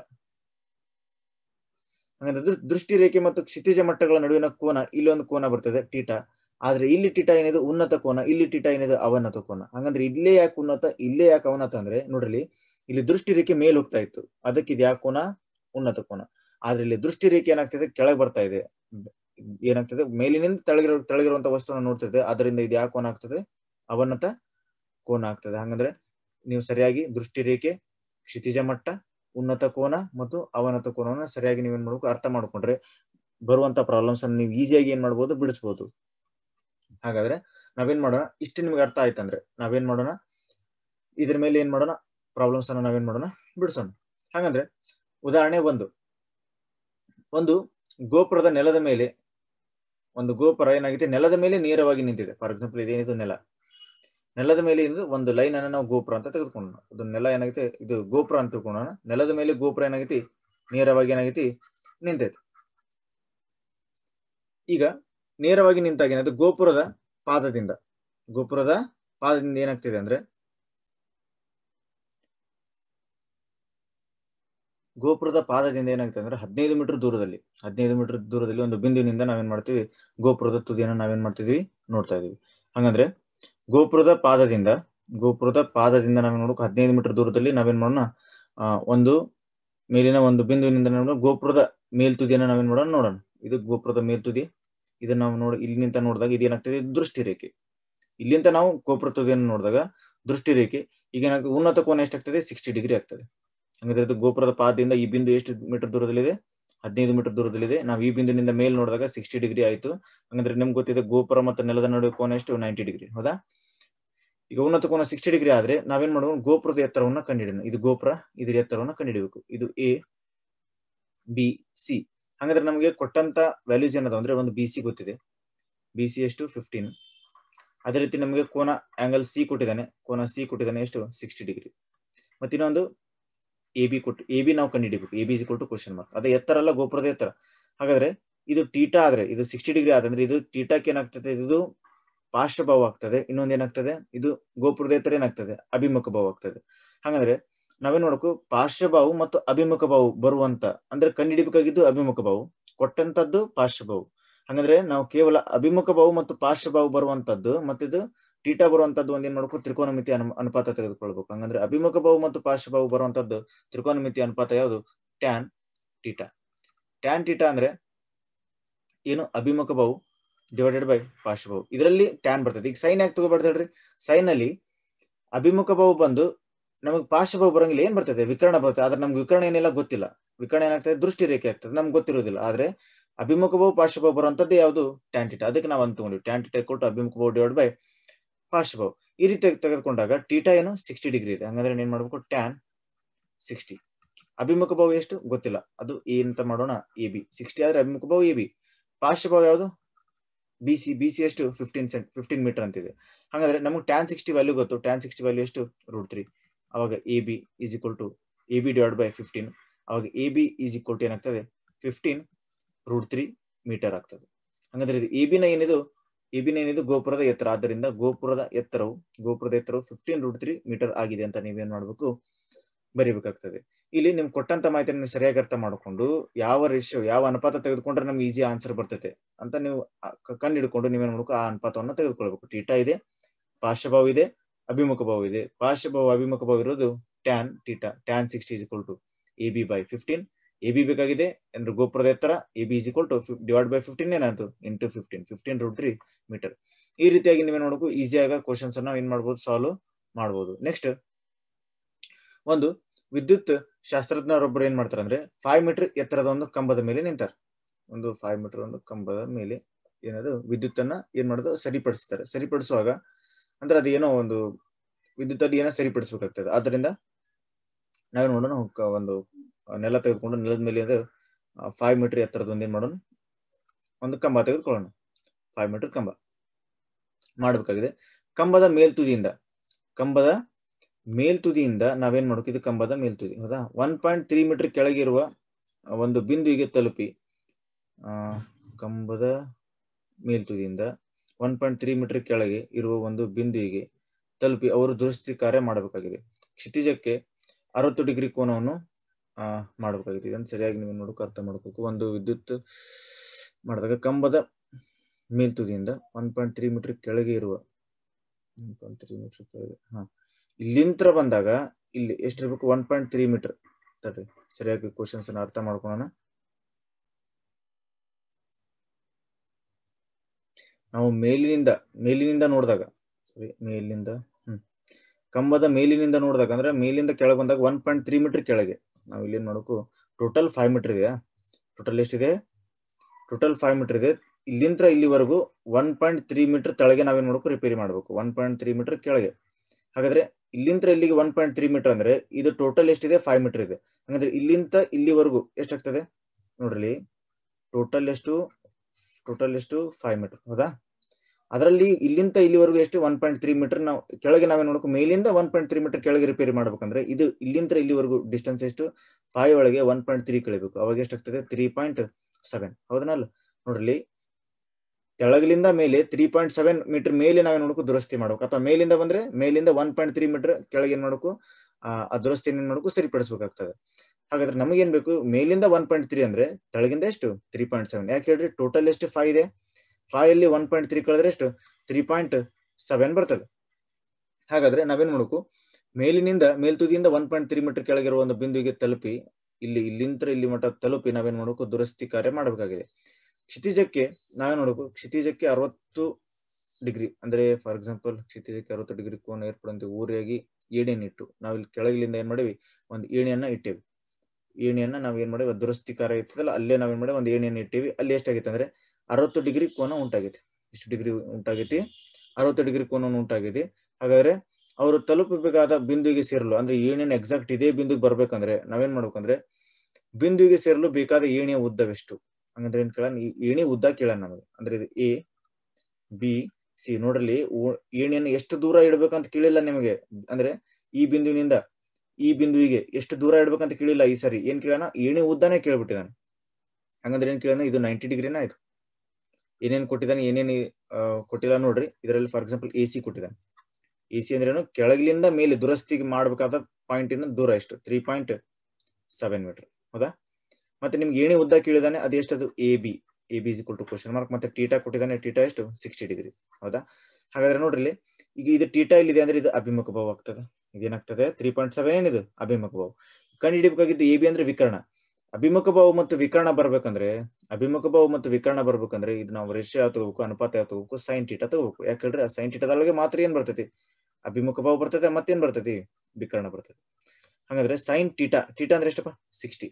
ಹಂಗಂದ್ರೆ ದೃಷ್ಟಿ ರೇಖೆ ಮತ್ತು ಕ್ಷಿತಿಜ ಮಟ್ಟಗಳ ನಡುವಿನ ಕೋನ ಒಂದು ಕೋನ ಬರ್ತದೆ ಟೀಟಾ ಆದ್ರೆ ಇಲ್ಲಿ ಟೀಟಾ ಏನಿದು ಉನ್ನತ ಕೋನ ಇಲ್ಲಿ ಟೀಟಾ ಏನಿದೆ ಅವನತ ಕೋನ ಹಂಗಂದ್ರೆ ಇಲ್ಲೇ ಯಾಕೆ ಉನ್ನತ ಇಲ್ಲೇ ಯಾಕೆ ಅವನತ ಅಂದ್ರೆ ನೋಡ್ರಿ ಇಲ್ಲಿ ದೃಷ್ಟಿ ರೇಖೆ ಮೇಲ್ ಹೋಗ್ತಾ ಇತ್ತು ಅದಕ್ಕೆ ಇದು ಯಾವ ಕೋನ ಉನ್ನತ ಕೋನ ಆದ್ರೆ ಇಲ್ಲಿ ದೃಷ್ಟಿ ರೇಖೆ ಏನಾಗ್ತದೆ ಕೆಳಗೆ ಬರ್ತಾ ಇದೆ ಏನಾಗ್ತದೆ ಮೇಲಿನಿಂದ ತಳಗಿರೋ ತೆಳಗಿರುವಂತ ವಸ್ತುವನ್ನು ನೋಡ್ತಿದ್ದೆ ಅದರಿಂದ ಇದು ಯಾವ ಕೋನ ಆಗ್ತದೆ ಅವನತ ಕೋನ ಆಗ್ತದೆ ಹಂಗಂದ್ರೆ ನೀವು ಸರಿಯಾಗಿ ದೃಷ್ಟಿ ರೇಖೆ ಕ್ಷಿತಿಜ ಮಟ್ಟ ಉನ್ನತ ಕೋನ ಮತ್ತು ಅವನತ ಕೋನವನ್ನ ಸರಿಯಾಗಿ ನೀವೇನ್ ಮಾಡ್ಬೇಕು ಅರ್ಥ ಮಾಡ್ಕೊಂಡ್ರೆ ಬರುವಂತ ಪ್ರಾಬ್ಲಮ್ಸ್ ಅನ್ನು ನೀವು ಈಸಿಯಾಗಿ ಏನ್ ಮಾಡ್ಬೋದು ಬಿಡಿಸ್ಬೋದು ಹಾಗಾದ್ರೆ ನಾವೇನ್ ಮಾಡೋಣ ಇಷ್ಟು ನಿಮ್ಗೆ ಅರ್ಥ ಆಯ್ತಂದ್ರೆ ನಾವೇನ್ ಮಾಡೋಣ ಇದ್ರ ಮೇಲೆ ಏನ್ ಮಾಡೋಣ ಪ್ರಾಬ್ಲಮ್ಸ್ ಅನ್ನು ನಾವೇನ್ ಮಾಡೋಣ ಬಿಡಿಸೋಣ ಹಾಗಂದ್ರೆ ಉದಾಹರಣೆ ಒಂದು ಒಂದು ಗೋಪುರದ ನೆಲದ ಮೇಲೆ ಒಂದು ಗೋಪುರ ಏನಾಗಿದೆ ನೆಲದ ಮೇಲೆ ನೇರವಾಗಿ ನಿಂತಿದೆ ಫಾರ್ ಎಕ್ಸಾಂಪಲ್ ಇದೇನಿದು ನೆಲ ನೆಲದ ಮೇಲೆ ಇದು ಒಂದು ಲೈನ್ ಅನ್ನು ನಾವು ಗೋಪುರ ಅಂತ ತೆಗೆದುಕೊಂಡೋಣ ಅದು ನೆಲ ಏನಾಗೈತೆ ಇದು ಗೋಪುರ ಅಂತ ತಿಳ್ಕೊಳೋಣ ನೆಲದ ಮೇಲೆ ಗೋಪುರ ಏನಾಗೈತಿ ನೇರವಾಗಿ ಏನಾಗೈತಿ ನಿಂತೈತಿ ಈಗ ನೇರವಾಗಿ ನಿಂತಾಗ ಏನಾಯ್ತು ಗೋಪುರದ ಪಾದದಿಂದ ಗೋಪುರದ ಪಾದದಿಂದ ಏನಾಗ್ತಿದೆ ಅಂದ್ರೆ ಗೋಪುರದ ಪಾದದಿಂದ ಏನಾಗುತ್ತೆ ಅಂದ್ರೆ ಹದಿನೈದು ಮೀಟರ್ ದೂರದಲ್ಲಿ ಹದಿನೈದು ಮೀಟರ್ ದೂರದಲ್ಲಿ ಒಂದು ಬಿಂದುವಿನಿಂದ ನಾವೇನ್ ಮಾಡ್ತೀವಿ ಗೋಪುರದ ತುದಿಯನ್ನು ನಾವೇನ್ ಮಾಡ್ತಿದೀವಿ ನೋಡ್ತಾ ಇದೀವಿ ಹಂಗಂದ್ರೆ ಗೋಪುರದ ಪಾದದಿಂದ ಗೋಪುರದ ಪಾದದಿಂದ ನಾವೇನ್ ನೋಡೋಕೆ ಹದಿನೈದು ಮೀಟರ್ ದೂರದಲ್ಲಿ ನಾವೇನ್ ಮಾಡೋಣ ಒಂದು ಮೇಲಿನ ಒಂದು ಬಿಂದುವಿನಿಂದ ನಾವು ಗೋಪುರದ ಮೇಲ್ತುದಿಯನ್ನು ನಾವೇನ್ ಮಾಡೋಣ ನೋಡೋಣ ಇದು ಗೋಪುರದ ಮೇಲ್ತುದಿ ಇದನ್ನ ನಾವು ನೋಡಿ ಇಲ್ಲಿಂದ ನೋಡಿದಾಗ ಇದೇನಾಗ್ತದೆ ದೃಷ್ಟಿ ರೇಖೆ ಇಲ್ಲಿಂದ ನಾವು ಗೋಪುರ ತುದಿಯನ್ನು ನೋಡಿದಾಗ ದೃಷ್ಟಿ ರೇಖೆ ಈಗ ಏನಾಗ್ತದೆ ಉನ್ನತ ಕೋನ ಎಷ್ಟಾಗ್ತದೆ ಸಿಕ್ಸ್ಟಿ ಡಿಗ್ರಿ ಆಗ್ತದೆ ಹಂಗಂದ್ರೆ ಇದು ಗೋಪುರದ ಪಾದದಿಂದ ಈ ಬಿಂದು ಎಷ್ಟು ಮೀಟರ್ ದೂರದಲ್ಲಿದೆ ಹದಿನೈದು ಮೀಟರ್ ದೂರದಲ್ಲಿದೆ ನಾವು ಈ ಬಿಂದಿನಿಂದ ಮೇಲ್ ನೋಡಿದಾಗ ಸಿಕ್ಸ್ಟಿ ಡಿಗ್ರಿ ಆಯ್ತು ಹಂಗಂದ್ರೆ ನಿಮ್ಗೆ ಗೊತ್ತಿದೆ ಗೋಪುರ ಮತ್ತು ನೆಲದ ನಡುವೆ ಕೋನ ಎಷ್ಟು ನೈಂಟಿ ಡಿಗ್ರಿ ಹೌದಾ ಈಗ ಉನ್ನತ ಕೋನ ಸಿಕ್ಸ್ಟಿ ಡಿಗ್ರಿ ಆದ್ರೆ ನಾವೇನ್ ಮಾಡೋಣ ಗೋಪುರದ ಎತ್ತರವನ್ನ ಕಂಡುಹಿಡಿಯೋಣ ಇದು ಗೋಪುರ ಇದ್ರ ಎತ್ತರವನ್ನ ಕಂಡುಹಿಡಬೇಕು ಇದು ಎ ಬಿ ಸಿ ಹಂಗಂದ್ರೆ ನಮಗೆ ಕೊಟ್ಟಂತ ವ್ಯಾಲ್ಯೂಸ್ ಏನದ ಅಂದ್ರೆ ಒಂದು ಬಿ ಸಿ ಗೊತ್ತಿದೆ ಬಿ ಸಿ ಎಷ್ಟು ಫಿಫ್ಟೀನ್ ಅದೇ ರೀತಿ ನಮಗೆ ಕೋನ ಆಂಗಲ್ ಸಿ ಕೊಟ್ಟಿದ್ದಾನೆ ಕೋನ ಸಿ ಕೊಟ್ಟಿದ್ದಾನೆ ಎಷ್ಟು ಸಿಕ್ಸ್ಟಿ ಡಿಗ್ರಿ ಮತ್ತಿನ್ನೊಂದು ಇನ್ನೊಂದು ಎ ಬಿ ಕೊಟ್ಟು ಎ ಬಿ ನಾವು ಕಂಡು ಎ ಬಿ ಇಸ್ ಕೊಟ್ಟು ಕ್ವಶನ್ ಮಾರ್ಕ್ ಅದೇ ಎತ್ತರ ಅಲ್ಲ ಗೋಪುರದ ಎತ್ತರ ಹಾಗಾದ್ರೆ ಇದು ಟೀಟಾ ಆದ್ರೆ ಇದು ಸಿಕ್ಸ್ಟಿ ಡಿಗ್ರಿ ಆದ್ರೆ ಇದು ಟೀಟಾಕ್ ಏನಾಗ್ತದೆ ಇದು ಪಾರ್ಶ್ವ ಭಾವ ಆಗ್ತದೆ ಇನ್ನೊಂದು ಏನಾಗ್ತದೆ ಇದು ಗೋಪುರದ ಎತ್ತರ ಏನಾಗ್ತದೆ ಅಭಿಮುಖ ಭಾವ ಆಗ್ತದೆ ಹಾಗಾದ್ರೆ ನಾವೇನ್ ನೋಡಕು ಪಾರ್ಶ್ವಭಾವು ಮತ್ತು ಅಭಿಮುಖ ಭಾವು ಬರುವಂತ ಅಂದ್ರೆ ಕಂಡುಹಿಡಬೇಕಾಗಿದ್ದು ಅಭಿಮುಖ ಭಾವು ಕೊಟ್ಟಂತದ್ದು ಪಾರ್ಶ್ವಭಾವು ಹಂಗಂದ್ರೆ ನಾವು ಕೇವಲ ಅಭಿಮುಖ ಭಾವು ಮತ್ತು ಪಾರ್ಶ್ವಭಾವು ಬರುವಂತದ್ದು ಮತ್ತಿದು ಟೀಟಾ ಬರುವಂತದ್ದು ಒಂದೇನ್ ಮಾಡ್ಬೇಕು ತ್ರಿಕೋನಮಿತಿ ಅನುಪಾತ ತೆಗೆದುಕೊಳ್ಬೇಕು ಹಂಗಂದ್ರೆ ಅಭಿಮುಖ ಬಾವು ಮತ್ತು ಪಾರ್ಶ್ವಭಾವು ಬರುವಂತದ್ದು ತ್ರಿಕೋನಮಿತಿ ಅನುಪಾತ ಯಾವುದು ಟ್ಯಾನ್ ಟೀಟಾ ಟ್ಯಾನ್ ಟೀಟಾ ಅಂದ್ರೆ ಏನು ಅಭಿಮುಖ ಬಾವು ಡಿವೈಡೆಡ್ ಬೈ ಪಾರ್ಶ್ವಭಾವು ಇದರಲ್ಲಿ ಟ್ಯಾನ್ ಬರ್ತದೆ ಈಗ ಸೈನ್ ಯಾಕೆ ತಗೋಬಾರ್ದು ಸೈನ್ ಅಲ್ಲಿ ಅಭಿಮುಖ ಬಾವು ಬಂದು ನಮಗೆ ಬಾವು ಬರಂಗಿಲ್ಲ ಏನ್ ಬರ್ತದೆ ವಿಕರಣ ಬರ್ತದೆ ಆದ್ರೆ ನಮ್ಗೆ ವಿಕರಣ ಏನೆಲ್ಲ ಗೊತ್ತಿಲ್ಲ ವಿಕರಣ ಏನಾಗ್ತದೆ ದೃಷ್ಟಿ ರೇಖೆ ಆಗ್ತದೆ ನಮ್ಗೆ ಗೊತ್ತಿರೋದಿಲ್ಲ ಆದ್ರೆ ಅಭಿಮುಖ ಪಾರ್ಶ್ವ ಪಾರ್ಶ್ವಭಾವ ಬರುವಂತದ್ದು ಯಾವುದು ಟ್ಯಾನ್ ಟೀಟ ಅದಕ್ಕೆ ನಾವು ಅಂತ ಟ್ಯಾನ್ ಟ್ಯಾಂಟಿಟ ಕೊಟ್ಟು ಅಭಿಮುಖ ಬಾವು ಡಿವೈಡ್ ಬೈ ಬೌ ಈ ರೀತಿ ತೆಗೆದುಕೊಂಡಾಗ ಟೀಟಾ ಏನು ಸಿಕ್ಸ್ಟಿ ಡಿಗ್ರಿ ಇದೆ ಹಂಗಂದ್ರೆ ಏನ್ ಮಾಡ್ಬೇಕು ಟ್ಯಾನ್ ಸಿಕ್ಸ್ಟಿ ಅಭಿಮುಖ ಭಾವ ಎಷ್ಟು ಗೊತ್ತಿಲ್ಲ ಅದು ಏನಂತ ಮಾಡೋಣ ಎ ಬಿ ಸಿಕ್ಸ್ಟಿ ಆದ್ರೆ ಅಭಿಮುಖ ಭಾವ ಎ ಬಿ ಪಾರ್ಶ್ವಭಾವ ಯಾವುದು ಬಿ ಸಿ ಬಿ ಸಿ ಎಷ್ಟು ಫಿಫ್ಟೀನ್ ಸೆಂಟ್ ಫಿಫ್ಟೀನ್ ಮೀಟರ್ ಅಂತಿದೆ ಹಾಗಾದ್ರೆ ನಮ್ಗೆ ಟ್ಯಾನ್ ಸಿಕ್ಸ್ಟಿ ವ್ಯಾಲ್ಯೂ ಗೊತ್ತು ಟ್ಯಾನ್ ಸಿಕ್ಸ್ಟಿ ವ್ಯಾಲ್ಯೂ ಎಷ್ಟು ರೂಟ್ ತ್ರೀ ಅವಾಗ A B is equal to A B divide by fifteen ಅವಾಗ A B is equal to ಏನಾಗ್ತದೆ ಫಿಫ್ಟೀನ್ ರೂಟ್ ತ್ರೀ ಮೀಟರ್ ಆಗ್ತದೆ ಹಂಗಂದ್ರೆ ಇದು ಎ ಬಿನ ಏನಿದು ಏನಿದು ಗೋಪುರದ ಎತ್ತರ ಆದ್ದರಿಂದ ಗೋಪುರದ ಎತ್ತರವು ಗೋಪುರದ ಎತ್ತರವು ಫಿಫ್ಟೀನ್ ರೂಟ್ ತ್ರೀ ಮೀಟರ್ ಆಗಿದೆ ಅಂತ ನೀವೇನ್ ಮಾಡ್ಬೇಕು ಬರೀಬೇಕಾಗ್ತದೆ ಇಲ್ಲಿ ನಿಮ್ಗೆ ಕೊಟ್ಟಂತ ಮಾಹಿತಿಯನ್ನು ಸರಿಯಾಗಿ ಅರ್ಥ ಮಾಡಿಕೊಂಡು ಯಾವ ರೇಷಿಯೋ ಯಾವ ಅನುಪಾತ ತೆಗೆದುಕೊಂಡ್ರೆ ನಮ್ಗೆ ಈಸಿ ಆನ್ಸರ್ ಬರ್ತೈತೆ ಅಂತ ನೀವು ಕಂಡು ಹಿಡ್ಕೊಂಡು ನೀವೇನ್ ಮಾಡ್ಬೇಕು ಆ ಅನುಪಾತವನ್ನು ತೆಗೆದುಕೊಳ್ಬೇಕು ಟೀಟಾ ಇದೆ ಪಾರ್ಶ್ವಭಾವ ಇದೆ ಅಭಿಮುಖ ಭಾವ ಇದೆ ಪಾರ್ಶ್ವಭಾವ ಅಭಿಮುಖ ಭಾವ ಇರೋದು tan theta tan sixty is equal to A B by fifteen A B ಬೇಕಾಗಿದೆ ಅಂದ್ರೆ ಗೋಪುರದ ಎತ್ತರ A B is equal to divide by fifteen ಏನಾಯ್ತು into fifteen fifteen root three metre ಈ ರೀತಿಯಾಗಿ ನೀವೇನ್ ಮಾಡ್ಬೋದು ಈಸಿಯಾಗ ಕ್ವಶನ್ಸ್ ಅನ್ನ ಏನ್ ಮಾಡ್ಬೋದು ಸಾಲ್ವ್ ಮಾಡ್ಬೋದು ನೆಕ್ಸ್ಟ್ ಒಂದು ವಿದ್ಯುತ್ ಶಾಸ್ತ್ರಜ್ಞರೊಬ್ಬರು ಏನ್ ಮಾಡ್ತಾರೆ ಅಂದ್ರೆ ಫೈವ್ ಮೀಟರ್ ಎತ್ತರದ ಒಂದು ಕಂಬದ ಮೇಲೆ ನಿಂತಾರೆ ಒಂದು ಫೈವ್ ಮೀಟರ್ ಒಂದು ಕಂಬದ ಮೇಲೆ ಏನದು ವಿದ್ಯುತ್ ಅನ್ನ ಏನ್ ಮಾಡೋದು ಸರಿಪಡಿಸ್ತಾರೆ ಸರಿಪಡಿಸುವಾಗ ಅಂದ್ರೆ ಅದು ಏನೋ ಒಂದು ವಿದ್ಯುತ್ ಅಲ್ಲಿ ಏನೋ ಸರಿಪಡಿಸ್ಬೇಕಾಗ್ತದೆ ಆದ್ರಿಂದ ನಾವೇನ್ ನೋಡೋಣ ಒಂದು ನೆಲ ತೆಗೆದುಕೊಂಡು ನೆಲದ ಮೇಲೆ ಅಂದ್ರೆ ಫೈವ್ ಮೀಟರ್ ಎತ್ತರದ ಒಂದೇನ್ ಮಾಡೋಣ ಒಂದು ಕಂಬ ತೆಗೆದುಕೊಳ್ಳೋಣ ಫೈವ್ ಮೀಟರ್ ಕಂಬ ಮಾಡಬೇಕಾಗಿದೆ ಕಂಬದ ಮೇಲ್ತುದಿಯಿಂದ ಕಂಬದ ಮೇಲ್ತುದಿಯಿಂದ ನಾವೇನ್ ಮಾಡಬೇಕು ಇದು ಕಂಬದ ಮೇಲ್ತುದಿ ಹೌದಾ ಒನ್ ಪಾಯಿಂಟ್ ತ್ರೀ ಮೀಟರ್ ಕೆಳಗಿರುವ ಒಂದು ಬಿಂದುವಿಗೆ ತಲುಪಿ ಕಂಬದ ಮೇಲ್ತುದಿಯಿಂದ ಒನ್ ಪಾಯಿಂಟ್ ತ್ರೀ ಮೀಟರ್ ಕೆಳಗೆ ಇರುವ ಒಂದು ಬಿಂದುವಿಗೆ ತಲುಪಿ ಅವರು ದುರಸ್ತಿ ಕಾರ್ಯ ಮಾಡಬೇಕಾಗಿದೆ ಕ್ಷಿತಿಜಕ್ಕೆ ಅರವತ್ತು ಡಿಗ್ರಿ ಕೋನವನ್ನು ಮಾಡಬೇಕಾಗಿತ್ತು ಇದನ್ನು ಸರಿಯಾಗಿ ನೀವು ನೋಡೋಕೆ ಅರ್ಥ ಮಾಡಬೇಕು ಒಂದು ವಿದ್ಯುತ್ ಮಾಡಿದಾಗ ಕಂಬದ ಮೇಲ್ತುದಿಯಿಂದ ಒನ್ ಪಾಯಿಂಟ್ ತ್ರೀ ಮೀಟರ್ ಕೆಳಗೆ ಇರುವ ಒನ್ ಪಾಯಿಂಟ್ ತ್ರೀ ಮೀಟರ್ ಕೆಳಗೆ ಹಾ ಇಲ್ಲಿಂತ್ರ ಬಂದಾಗ ಇಲ್ಲಿ ಎಷ್ಟಿರ್ಬೇಕು ಒನ್ ಪಾಯಿಂಟ್ ತ್ರೀ ಮೀಟರ್ ತಡ್ರಿ ಸರಿಯಾಗಿ ಕ್ವಶನ್ಸ್ ಅರ್ಥ ಮಾಡ್ಕೊಳ್ಳೋಣ ನಾವು ಮೇಲಿನಿಂದ ಮೇಲಿನಿಂದ ನೋಡಿದಾಗ ಸರಿ ಮೇಲಿನಿಂದ ಹ್ಮ್ ಕಂಬದ ಮೇಲಿನಿಂದ ನೋಡಿದಾಗ ಅಂದ್ರೆ ಮೇಲಿಂದ ಕೆಳಗೆ ಬಂದಾಗ ಒನ್ ಪಾಯಿಂಟ್ ತ್ರೀ ಮೀಟರ್ ಕೆಳಗೆ ನಾವು ಏನು ಮಾಡಬೇಕು ಟೋಟಲ್ ಫೈವ್ ಮೀಟರ್ ಇದೆ ಟೋಟಲ್ ಎಷ್ಟಿದೆ ಟೋಟಲ್ ಫೈವ್ ಮೀಟರ್ ಇದೆ ಇಲ್ಲಿಂದ ಇಲ್ಲಿವರೆಗೂ ಒನ್ ಪಾಯಿಂಟ್ ತ್ರೀ ಮೀಟರ್ ತಳಗೆ ನಾವೇನು ಮಾಡಬೇಕು ರಿಪೇರಿ ಮಾಡಬೇಕು ಒನ್ ಪಾಯಿಂಟ್ ತ್ರೀ ಮೀಟರ್ ಕೆಳಗೆ ಹಾಗಾದ್ರೆ ಇಲ್ಲಿಂದ ಇಲ್ಲಿಗೆ ಒನ್ ಪಾಯಿಂಟ್ ತ್ರೀ ಮೀಟರ್ ಅಂದ್ರೆ ಇದು ಟೋಟಲ್ ಎಷ್ಟಿದೆ ಫೈವ್ ಮೀಟರ್ ಇದೆ ಹಾಗಾದ್ರೆ ಇಲ್ಲಿಂದ ಇಲ್ಲಿವರೆಗೂ ಎಷ್ಟಾಗ್ತದೆ ನೋಡ್ರಿ ಟೋಟಲ್ ಎಷ್ಟು ಟೋಟಲ್ ಎಷ್ಟು ಫೈವ್ ಮೀಟರ್ ಹೌದಾ ಅದರಲ್ಲಿ ಇಲ್ಲಿಂದ ಇಲ್ಲಿವರೆಗೂ ಎಷ್ಟು ಒನ್ ಪಾಯಿಂಟ್ ತ್ರೀ ಮೀಟರ್ ನಾವು ಕೆಳಗೆ ನಾವೇ ನೋಡಬೇಕು ಮೇಲಿಂದ ಒನ್ ಪಾಯಿಂಟ್ ತ್ರೀ ಮೀಟರ್ ಕೆಳಗೆ ರಿಪೇರಿ ಮಾಡ್ಬೇಕಂದ್ರೆ ಇದು ಇಲ್ಲಿಂದ ಇಲ್ಲಿವರೆಗೂ ಡಿಸ್ಟೆನ್ಸ್ ಎಷ್ಟು ಫೈವ್ ಒಳಗೆ ಒನ್ ಪಾಯಿಂಟ್ ತ್ರೀ ಕಳಿಬೇಕು ಅವಾಗ ಎಷ್ಟಾಗ್ತದೆ ತ್ರೀ ಪಾಯಿಂಟ್ ಸೆವೆನ್ ಹೌದನಲ್ಲ ನೋಡ್ರಿ ಕೆಳಗಲಿಂದ ಮೇಲೆ ತ್ರೀ ಪಾಯಿಂಟ್ ಸೆವೆನ್ ಮೀಟರ್ ಮೇಲೆ ನಾವೇ ನೋಡಬೇಕು ದುರಸ್ತಿ ಮಾಡಬೇಕು ಅಥವಾ ಮೇಲಿಂದ ಬಂದ್ರೆ ಮೇಲಿಂದ ಒನ್ ಪಾಯಿಂಟ್ ತ್ರೀ ಮೀಟರ್ ಕೆಳಗೆ ಏನ್ ಮಾಡಬೇಕು ಆ ದುರಸ್ತಿ ಏನ್ ಮಾಡಬೇಕು ಸರಿಪಡಿಸಬೇಕಾಗ್ತದೆ ಹಾಗಾದ್ರೆ ನಮಗೇನ್ ಬೇಕು ಮೇಲಿಂದ ಒನ್ ಪಾಯಿಂಟ್ ತ್ರೀ ಅಂದ್ರೆ ತೆಳಗಿಂದ ಎಷ್ಟು ತ್ರೀ ಪಾಯಿಂಟ್ ಸೆವೆನ್ ಯಾಕೆ ಹೇಳ್ರಿ ಟೋಟಲ್ ಎಷ್ಟು ಫೈವ್ ಇದೆ ಫೈವ್ ಅಲ್ಲಿ ಒನ್ ಪಾಯಿಂಟ್ ತ್ರೀ ಕಳೆದ್ರೆ ಎಷ್ಟು ತ್ರೀ ಪಾಯಿಂಟ್ ಸೆವೆನ್ ಬರ್ತದೆ ಹಾಗಾದ್ರೆ ನಾವೇನ್ ಮಾಡಬೇಕು ಮೇಲಿನಿಂದ ಮೇಲ್ತುದಿಯಿಂದ ಒನ್ ಪಾಯಿಂಟ್ ತ್ರೀ ಮೀಟರ್ ಕೆಳಗಿರುವ ಒಂದು ಬಿಂದುವಿಗೆ ತಲುಪಿ ಇಲ್ಲಿ ಇಲ್ಲಿಂದ ಇಲ್ಲಿ ಮಟ್ಟ ತಲುಪಿ ನಾವೇನ್ ಮಾಡಬೇಕು ದುರಸ್ತಿ ಕಾರ್ಯ ಮಾಡಬೇಕಾಗಿದೆ ಕ್ಷಿತಿಜಕ್ಕೆ ನಾವೇನ್ ಮಾಡಬೇಕು ಕ್ಷಿತಿಜಕ್ಕೆ ಅರವತ್ತು ಡಿಗ್ರಿ ಅಂದ್ರೆ ಫಾರ್ ಎಕ್ಸಾಂಪಲ್ ಕ್ಷಿತಿಜಕ್ಕೆ ಅರವತ್ತು ಡಿಗ್ರಿ ಕೋನ ಏರ್ಪಡಂತೆ ಊರಿಯಾಗಿ ಏಣಿಯನ್ನು ಇಟ್ಟು ಇಲ್ಲಿ ಕೆಳಗಿಲಿಂದ ಏನ್ ಮಾಡಿವಿ ಒಂದು ಏಣಿಯನ್ನ ಇಟ್ಟೇವಿ ಏಣಿಯನ್ನ ನಾವ್ ಏನ್ ಮಾಡಿವಿ ದುರಸ್ತಿ ಕಾರ್ಯ ಇರ್ತದಲ್ಲ ಅಲ್ಲೇ ನಾವೇನ್ ಮಾಡಿ ಒಂದು ಏಣಿಯನ್ನು ಇಟ್ಟೀವಿ ಅಲ್ಲಿ ಎಷ್ಟಾಗಿತ್ತು ಅಂದ್ರೆ ಅರವತ್ತು ಡಿಗ್ರಿ ಕೋನ ಉಂಟಾಗೈತಿ ಇಷ್ಟು ಡಿಗ್ರಿ ಉಂಟಾಗೈತಿ ಅರವತ್ತು ಡಿಗ್ರಿ ಕೋನ ಉಂಟಾಗಿದೆ ಹಾಗಾದ್ರೆ ಅವರು ತಲುಪಬೇಕಾದ ಬಿಂದುವಿಗೆ ಸೇರಲು ಅಂದ್ರೆ ಏನೇನು ಎಕ್ಸಾಕ್ಟ್ ಇದೇ ಬಿಂದುಗೆ ಬರ್ಬೇಕಂದ್ರೆ ನಾವೇನ್ ಮಾಡ್ಬೇಕಂದ್ರೆ ಬಿಂದುವಿಗೆ ಸೇರಲು ಬೇಕಾದ ಏಣಿಯ ಉದ್ದವೆಷ್ಟು ಹಂಗಂದ್ರೆ ಏನ್ ಕೇಳ ಏಣಿ ಉದ್ದ ಕೇಳೋಣ ನಮಗೆ ಅಂದ್ರೆ ಇದು ಎ ಬಿ ಸಿ ನೋಡ್ರಲ್ಲಿ ಏಣಿಯನ್ನು ಎಷ್ಟು ದೂರ ಇಡ್ಬೇಕಂತ ಕೇಳಿಲ್ಲ ನಿಮಗೆ ಅಂದ್ರೆ ಈ ಬಿಂದುವಿನಿಂದ ಈ ಬಿಂದುವಿಗೆ ಎಷ್ಟು ದೂರ ಇಡ್ಬೇಕಂತ ಕೇಳಿಲ್ಲ ಈ ಸಾರಿ ಏನ್ ಕೇಳೋಣ ಏಣಿ ಉದ್ದನೇ ಕೇಳ್ಬಿಟ್ಟಿದ್ದಾನೆ ಹಂಗಂದ್ರೆ ಏನ್ ಕೇಳೋಣ ಇದು ನೈಂಟಿ ಡಿಗ್ರಿನ ಆಯ್ತು ಏನೇನ್ ಕೊಟ್ಟಿದ್ದಾನೆ ಏನೇನು ಕೊಟ್ಟಿಲ್ಲ ನೋಡ್ರಿ ಇದರಲ್ಲಿ ಫಾರ್ ಎಕ್ಸಾಂಪಲ್ ಎ ಸಿ ಕೊಟ್ಟಿದ್ದಾನೆ ಎ ಸಿ ಅಂದ್ರೇನು ಕೆಳಗಿಲಿಂದ ಮೇಲೆ ದುರಸ್ತಿಗೆ ಮಾಡಬೇಕಾದ ಪಾಯಿಂಟ್ ಇನ್ನು ದೂರ ಎಷ್ಟು ತ್ರೀ ಪಾಯಿಂಟ್ ಸೆವೆನ್ ಮೀಟರ್ ಹೌದಾ ಮತ್ತೆ ನಿಮ್ಗೆ ಏಣಿ ಉದ್ದ ಕೇಳಿದಾನೆ ಅದು ಎಷ್ಟು ಅದು A B A B to question mark ಮತ್ತೆ ಟೀಟಾ ಕೊಟ್ಟಿದ್ದಾನೆ ಟೀಟಾ ಎಷ್ಟು ಸಿಕ್ಸ್ಟಿ ಡಿಗ್ರಿ ಹೌದಾ ಹಾಗಾದ್ರೆ ನೋಡ್ರಿ ಇಲ್ಲಿ ಈಗ ಇದು ಟೀಟಾ ಇಲ್ಲಿದೆ ಅಂದ್ರೆ ಇದು ಅಭಿಮುಖ ಭಾವ ಆಗ್ತದೆ ಇದೇನಾಗ್ತದೆ ತ್ರೀ ಪಾಯಿಂಟ್ ಸೆವೆನ್ ಏನಿದು ಅಭಿಮುಖ ಭಾವ ಕಂಡು ಹಿಡಿಬೇಕಾಗಿದ್ದು ಎ ಬಿ ಅಂದ್ರೆ ವಿಕರಣ ಅಭಿಮುಖ ಭಾವ ಮತ್ತು ವಿಕರಣ ಬರ್ಬೇಕಂದ್ರೆ ಅಭಿಮುಖ ಭಾವ ಮತ್ತು ವಿಕರಣ ಬರ್ಬೇಕಂದ್ರೆ ಇದು ನಾವು ರೇಷಿಯೋ ತಗೋಬೇಕು ಅನುಪಾತ ತಗೋಬೇಕು ಸೈನ್ ಟೀಟ ತಗೋಬೇಕು ಯಾಕೆ ಹೇಳ್ರಿ ಆ ಸೈನ್ ಟೀಟಾದೊಳಗೆ ಮಾತ್ರ ಏನ್ ಬರ್ತೈತಿ ಅಭಿಮುಖ ಭಾವ ಬರ್ತೈತೆ ಮತ್ತೇನ್ ಬರ್ತೈತಿ ವಿಕರಣ ಬರ್ತೈತಿ ಹಂಗಂದ್ರೆ ಸೈನ್ ಟೀಟಾ ಟೀಟಾ ಅಂದ್ರೆ ಎಷ್ಟಪ್ಪ ಸಿಕ್ಸ್ಟಿ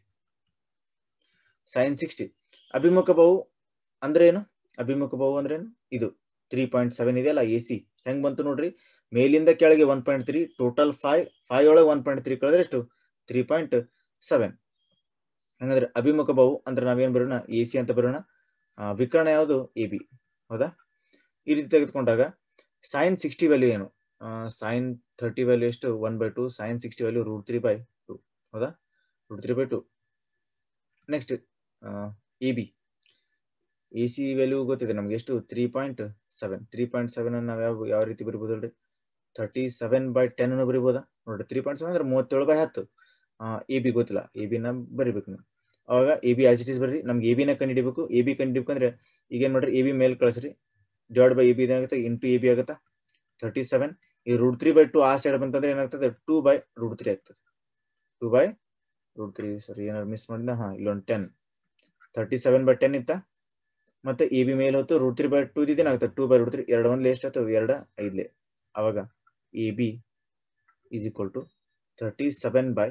ಸೈನ್ ಸಿಕ್ಸ್ಟಿ ಅಭಿಮುಖ ಭಾವು ಅಂದ್ರೆ ಏನು ಅಭಿಮುಖ ಭಾವು ಅಂದ್ರೆ ಏನು ಇದು ತ್ರೀ ಪಾಯಿಂಟ್ ಸೆವೆನ್ ಇದೆಯಲ್ಲ ಎ ಸಿ ಹೆಂಗ್ ಬಂತು ನೋಡ್ರಿ ಮೇಲಿಂದ ಕೆಳಗೆ one point three total five five ಒಳಗೆ ಒನ್ ಪಾಯಿಂಟ್ ತ್ರೀ ಕಳೆದ್ರೆ ಎಷ್ಟು ತ್ರೀ ಪಾಯಿಂಟ್ ಸೆವೆನ್ ಹಂಗಂದ್ರೆ ಅಭಿಮುಖ ಬಾವು ಅಂದ್ರೆ ನಾವೇನ್ ಬರೋಣ ಎ ಸಿ ಅಂತ ಬರೋಣ ವಿಕರಣ ಯಾವುದು ಎ ಬಿ ಹೌದಾ ಈ ರೀತಿ ತೆಗೆದುಕೊಂಡಾಗ ಸೈನ್ ಸಿಕ್ಸ್ಟಿ ವ್ಯಾಲ್ಯೂ ಏನು ಸೈನ್ ಥರ್ಟಿ ವ್ಯಾಲ್ಯೂ ಎಷ್ಟು one by two sign sixty value root three by two ಹೌದಾ root three by two next A B A C value ಗೊತ್ತಿದೆ ನಮ್ಗೆ ಎಷ್ಟು three point seven three point seven ನಾವು ಯಾವ ಯಾವ ರೀತಿ ಬರಿಬೋದು ನೋಡ್ರಿ ಥರ್ಟಿ ಸೆವೆನ್ ಬೈ ಟೆನ್ ಅನ್ನು ಬರಿಬೋದಾ ನೋಡ್ರಿ ತ್ರೀ ಪಾಯಿಂಟ್ ಸೆವೆನ್ ಅಂದ್ರೆ ಮೂವತ್ತೇಳು ಬೈ ಹತ್ತು ಎ ಬಿ ಗೊತ್ತಿಲ್ಲ ಎ ಬಿ ನ ಬರಿಬೇಕು ನೀವು ಅವಾಗ A B as it is ಬರ್ರಿ ನಮ್ಗೆ ಎ ಬಿನ ಕಂಡಿಡಿಬೇಕು ಎ ಬಿ ಕಂಡಿಡ್ಬೇಕಂದ್ರೆ ಈಗ ಏನ್ ಮಾಡ್ರಿ ಎ ಬಿ ಮೇಲೆ ಕಳಿಸ್ರಿ ಡಿವೈಡ್ ಬೈ ಎ ಬಿ ಏನಾಗುತ್ತೆ ಇಂಟು ಎ ಬಿ ಆಗುತ್ತಾ ತರ್ಟಿ ಸೆವೆನ್ ಈ ರೂಟ್ ತ್ರೀ ಬೈ ಟು ಆ ಸೈಡ್ ಬಂತಂದ್ರೆ ಏನಾಗ್ತದೆ ಟೂ ಬೈ ರೂಟ್ ತ್ರೀ ಆಗ್ತದೆ ಟೂ ಬೈ ರೂಟ್ ತ್ರೀ ಸರಿ ಏನಾದ್ರು ಮಿಸ್ ಮಾಡಿದ ಹಾ ಇಲ್ಲೊಂದು ten thirty seven by ten ಇತ್ತ ಮತ್ತೆ ಎ ಬಿ ಮೇಲ್ ಹೊತ್ತು ರೂಟ್ ತ್ರೀ ಬೈ ಟೂ ಇದೇನಾಗುತ್ತೆ ಟೂ ಬೈ ರೂಟ್ ತ್ರೀ ಎರಡು ಒಂದು ಲೇಸ್ಟ್ ಆಯ್ತು ಎರಡು ಐದ್ಲೆ ಅವಾಗ A B is equal to thirty seven by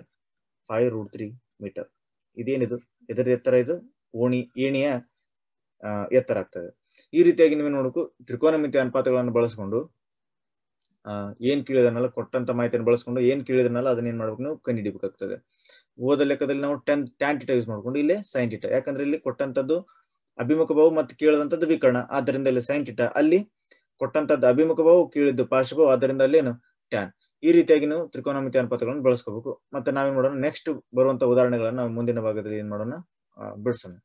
five root three metre ಇದೇನಿದು ಇದರ ಎತ್ತರ ಇದು ಓಣಿ ಏಣಿಯ ಎತ್ತರ ಆಗ್ತದೆ ಈ ರೀತಿಯಾಗಿ ನೀವು ನೋಡಬೇಕು ತ್ರಿಕೋನಮಿತಿ ಅನುಪಾತಗಳನ್ನು ಬಳಸ್ಕೊಂಡು ಏನ್ ಕೇಳಿದನಲ್ಲ ಕೊಟ್ಟಂತ ಮಾಹಿತಿಯನ್ನು ಬಳಸ್ಕೊಂಡು ಏನ್ ಕೇಳಿದನಲ್ಲ ಅದನ್ನ ಏನ್ ಮಾಡ್ಬೇಕು ನೀವು ಕಂಡಿಡಿಬೇಕಾಗ್ತದೆ ಓದ ಲೆಕ್ಕದಲ್ಲಿ ನಾವು ಟೆನ್ ಟ್ಯಾನ್ ಟಿಟ ಯೂಸ್ ಮಾಡ್ಕೊಂಡು ಇಲ್ಲಿ ಸೈನ್ ಟಿಟ ಯಾಕಂದ್ರೆ ಇಲ್ಲಿ ಕೊಟ್ಟಂತದ್ದು ಅಭಿಮುಖ ಭಾವ ಮತ್ತು ಕೇಳಿದಂತದ್ದು ವಿಕರಣ ಆದ್ದರಿಂದ ಇಲ್ಲಿ ಸೈನ್ ಟಿಟ ಅಲ್ಲಿ ಕೊಟ್ಟಂತದ್ದು ಅಭಿಮುಖ ಭಾವ ಕೇಳಿದ್ದು ಪಾರ್ಶ್ವಭಾವ ಅದರಿಂದ ಏನು ಟ್ಯಾನ್ ಈ ರೀತಿಯಾಗಿ ನೀವು ತ್ರಿಕೋನಮಿತಿ ಅನುಪಾತಗಳನ್ನು ಬಳಸ್ಕೋಬೇಕು ಮತ್ತೆ ನಾವೇನ್ ಮಾಡೋಣ ನೆಕ್ಸ್ಟ್ ಬರುವಂತ ಉದಾಹರಣೆಗಳನ್ನ ಮುಂದಿನ ಭಾಗದಲ್ಲಿ ಏನ್ ಮಾಡೋಣ ಬಿಡಿಸೋಣ